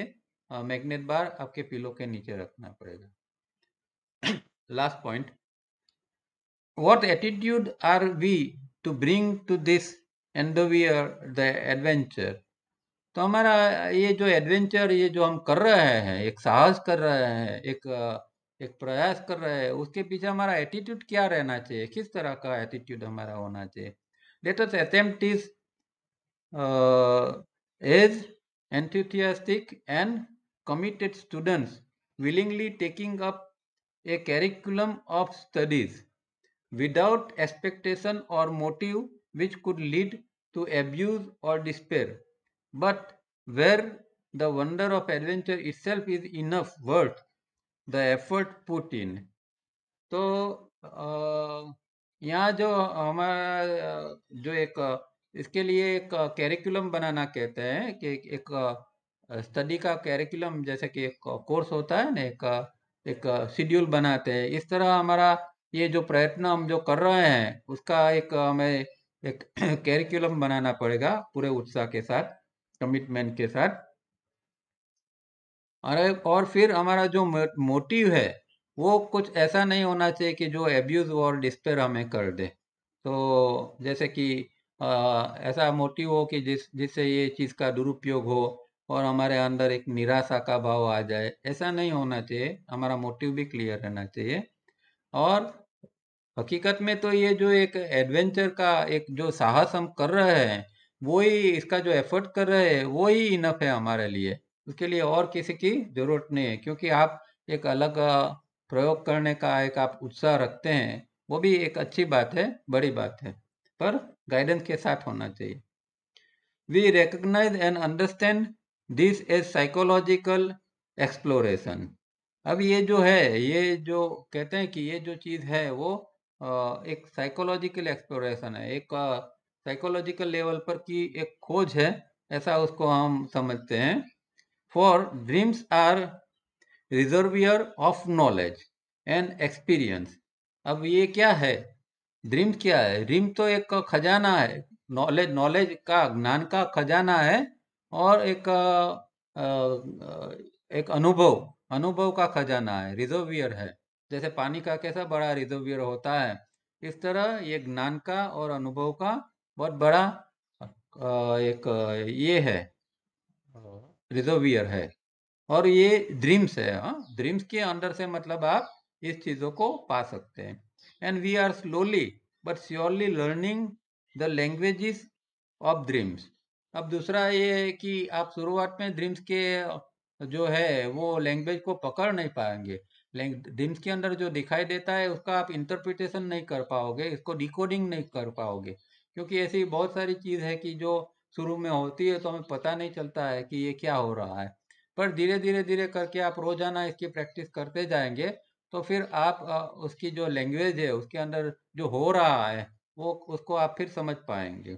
मैग्नेट बार आपके पिलो के नीचे रखना पड़ेगा last point what attitude are we to bring to this endeavor the adventure तो हमारा ये जो एडवेंचर ये जो हम कर रहे हैं एक साहस कर रहे हैं एक एक प्रयास कर रहे हैं उसके पीछे हमारा एटीट्यूड क्या रहना चाहिए किस तरह का एटीट्यूड हमारा होना चाहिए latest attempt is As enthusiastic and committed students willingly taking up a curriculum of studies without expectation or motive which could lead to abuse or despair, but where the wonder of adventure itself is enough worth the effort put in. तो यहाँ जो हमारा जो एक इसके लिए एक curriculum बनाना कहते हैं कि एक स्टडी का कैरिकुलम जैसे कि एक कोर्स होता है ना एक एक शेड्यूल बनाते हैं इस तरह हमारा ये जो प्रयत्न हम जो कर रहे हैं उसका एक हमें एक कैरिकुलम *clears throat* बनाना पड़ेगा पूरे उत्साह के साथ कमिटमेंट के साथ और और फिर हमारा जो मोटिव है वो कुछ ऐसा नहीं होना चाहिए कि जो एब्यूज़ और डिस्पेयर हमें कर दे तो जैसे कि ऐसा मोटिव हो कि जिस जिससे ये चीज़ का दुरुपयोग हो और हमारे अंदर एक निराशा का भाव आ जाए ऐसा नहीं होना चाहिए हमारा मोटिव भी क्लियर रहना चाहिए और हकीकत में तो ये जो एक एडवेंचर का एक जो साहस हम कर रहे हैं वो ही इसका जो एफर्ट कर रहे हैं वो ही इनफ है हमारे लिए उसके लिए और किसी की जरूरत नहीं है क्योंकि आप एक अलग प्रयोग करने का एक आप उत्साह रखते हैं वो भी एक अच्छी बात है बड़ी बात है पर गाइडेंस के साथ होना चाहिए we recognise and understand this as psychological exploration अब ये जो है ये जो कहते हैं कि ये जो चीज़ है वो एक साइकोलॉजिकल एक्सप्लोरेशन है एक साइकोलॉजिकल लेवल पर की एक खोज है ऐसा उसको हम समझते हैं for dreams are reservoir of knowledge and experience अब ये क्या है ड्रीम क्या है ड्रीम तो एक खजाना है नॉलेज नॉलेज का ज्ञान का खजाना है और एक आ, एक अनुभव अनुभव का खजाना है रिजर्वियर है जैसे पानी का कैसा बड़ा रिजर्वियर होता है इस तरह ये ज्ञान का और अनुभव का बहुत बड़ा एक ये है रिजर्वियर है और ये ड्रीम्स है ड्रीम्स हाँ। के अंदर से मतलब आप इस चीज़ों को पा सकते हैं and we are slowly but surely learning the languages of dreams अब दूसरा ये है कि आप शुरुआत में ड्रीम्स के जो है वो लैंग्वेज को पकड़ नहीं पाएंगे ड्रीम्स के अंदर जो दिखाई देता है उसका आप इंटरप्रिटेशन नहीं कर पाओगे इसको डिकोडिंग नहीं कर पाओगे क्योंकि ऐसी बहुत सारी चीज़ है कि जो शुरू में होती है तो हमें पता नहीं चलता है कि ये क्या हो रहा है पर धीरे धीरे धीरे करके आप रोजाना इसकी प्रैक्टिस करते जाएंगे तो फिर आप उसकी जो लैंग्वेज है उसके अंदर जो हो रहा है वो उसको आप फिर समझ पाएंगे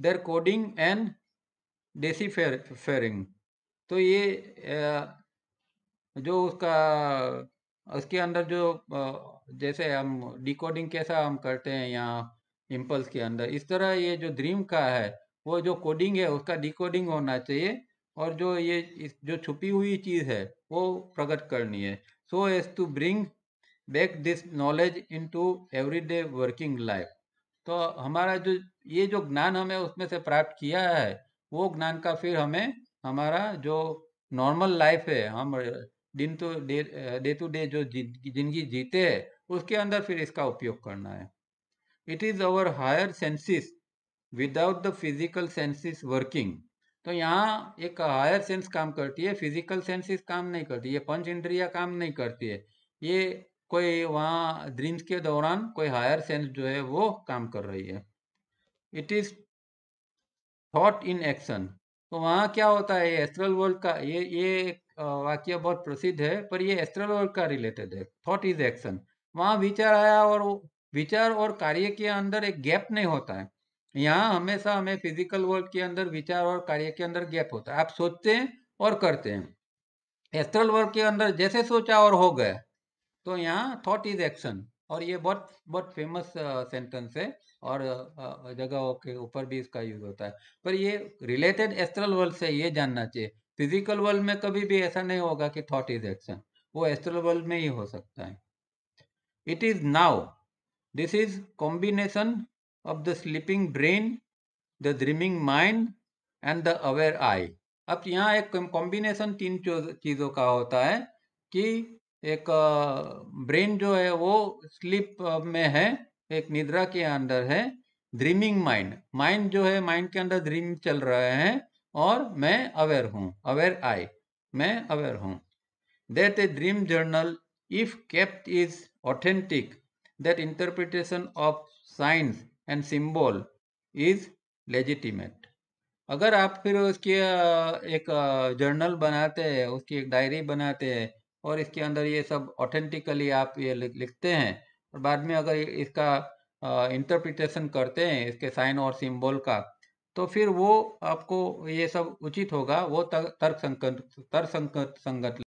their coding and deciphering तो ये जो उसका उसके अंदर जो जैसे हम डिकोडिंग कैसा हम करते हैं यहाँ इम्पल्स के अंदर इस तरह ये जो ड्रीम का है वो जो कोडिंग है उसका डिकोडिंग होना चाहिए और जो ये जो छुपी हुई चीज़ है वो प्रकट करनी है so as to bring back this knowledge into everyday working life तो हमारा जो ये जो ज्ञान हमें उसमें से प्राप्त किया है वो ज्ञान का फिर हमें हमारा जो नॉर्मल लाइफ है हम दिन टू तो डे डे टू डे जो जिंदगी जीते हैं उसके अंदर फिर इसका उपयोग करना है it is our higher senses without the physical senses working तो यहाँ एक हायर सेंस काम करती है फिजिकल सेंसेस काम नहीं करती ये पंच इंद्रिया काम नहीं करती है ये कोई वहाँ ड्रीम्स के दौरान कोई हायर सेंस जो है वो काम कर रही है it is thought in action तो वहाँ क्या होता है एस्ट्रल वर्ल्ड का ये ये वाक्य बहुत प्रसिद्ध है पर ये एस्ट्रल वर्ल्ड का रिलेटेड है थॉट इज एक्शन वहाँ विचार आया और विचार और कार्य के अंदर एक गैप नहीं होता है यहाँ हमेशा हमें फिजिकल वर्ल्ड के अंदर विचार और कार्य के अंदर गैप होता है आप सोचते हैं और करते हैं एस्ट्रल वर्ल्ड के अंदर जैसे सोचा और हो गया तो यहाँ थॉट इज एक्शन और ये बहुत बहुत फेमस सेंटेंस है और जगहों के ऊपर भी इसका यूज होता है पर ये रिलेटेड एस्ट्रल वर्ल्ड से ये जानना चाहिए फिजिकल वर्ल्ड में कभी भी ऐसा नहीं होगा कि थॉट इज एक्शन वो एस्ट्रल वर्ल्ड में ही हो सकता है it is now this is combination of the sleeping brain, the dreaming mind and the aware eye. अब यहाँ एक कॉम्बिनेशन तीन चीज़ों का होता है कि एक ब्रेन जो है वो स्लीप में है एक निद्रा के अंदर है ड्रीमिंग माइंड माइंड जो है माइंड के अंदर ड्रीम चल रहे हैं और मैं अवेयर हूँ अवेयर आई मैं अवेयर हूँ that a dream journal if kept is authentic that interpretation of signs and symbol is legitimate अगर आप फिर उसकी एक जर्नल बनाते हैं उसकी एक डायरी बनाते हैं और इसके अंदर ये सब ऑथेंटिकली आप ये लिखते हैं और बाद में अगर इसका इंटरप्रिटेशन करते हैं इसके साइन और सिंबल का तो फिर वो आपको ये सब उचित होगा वो तर्क संकट तर्क संगत संगत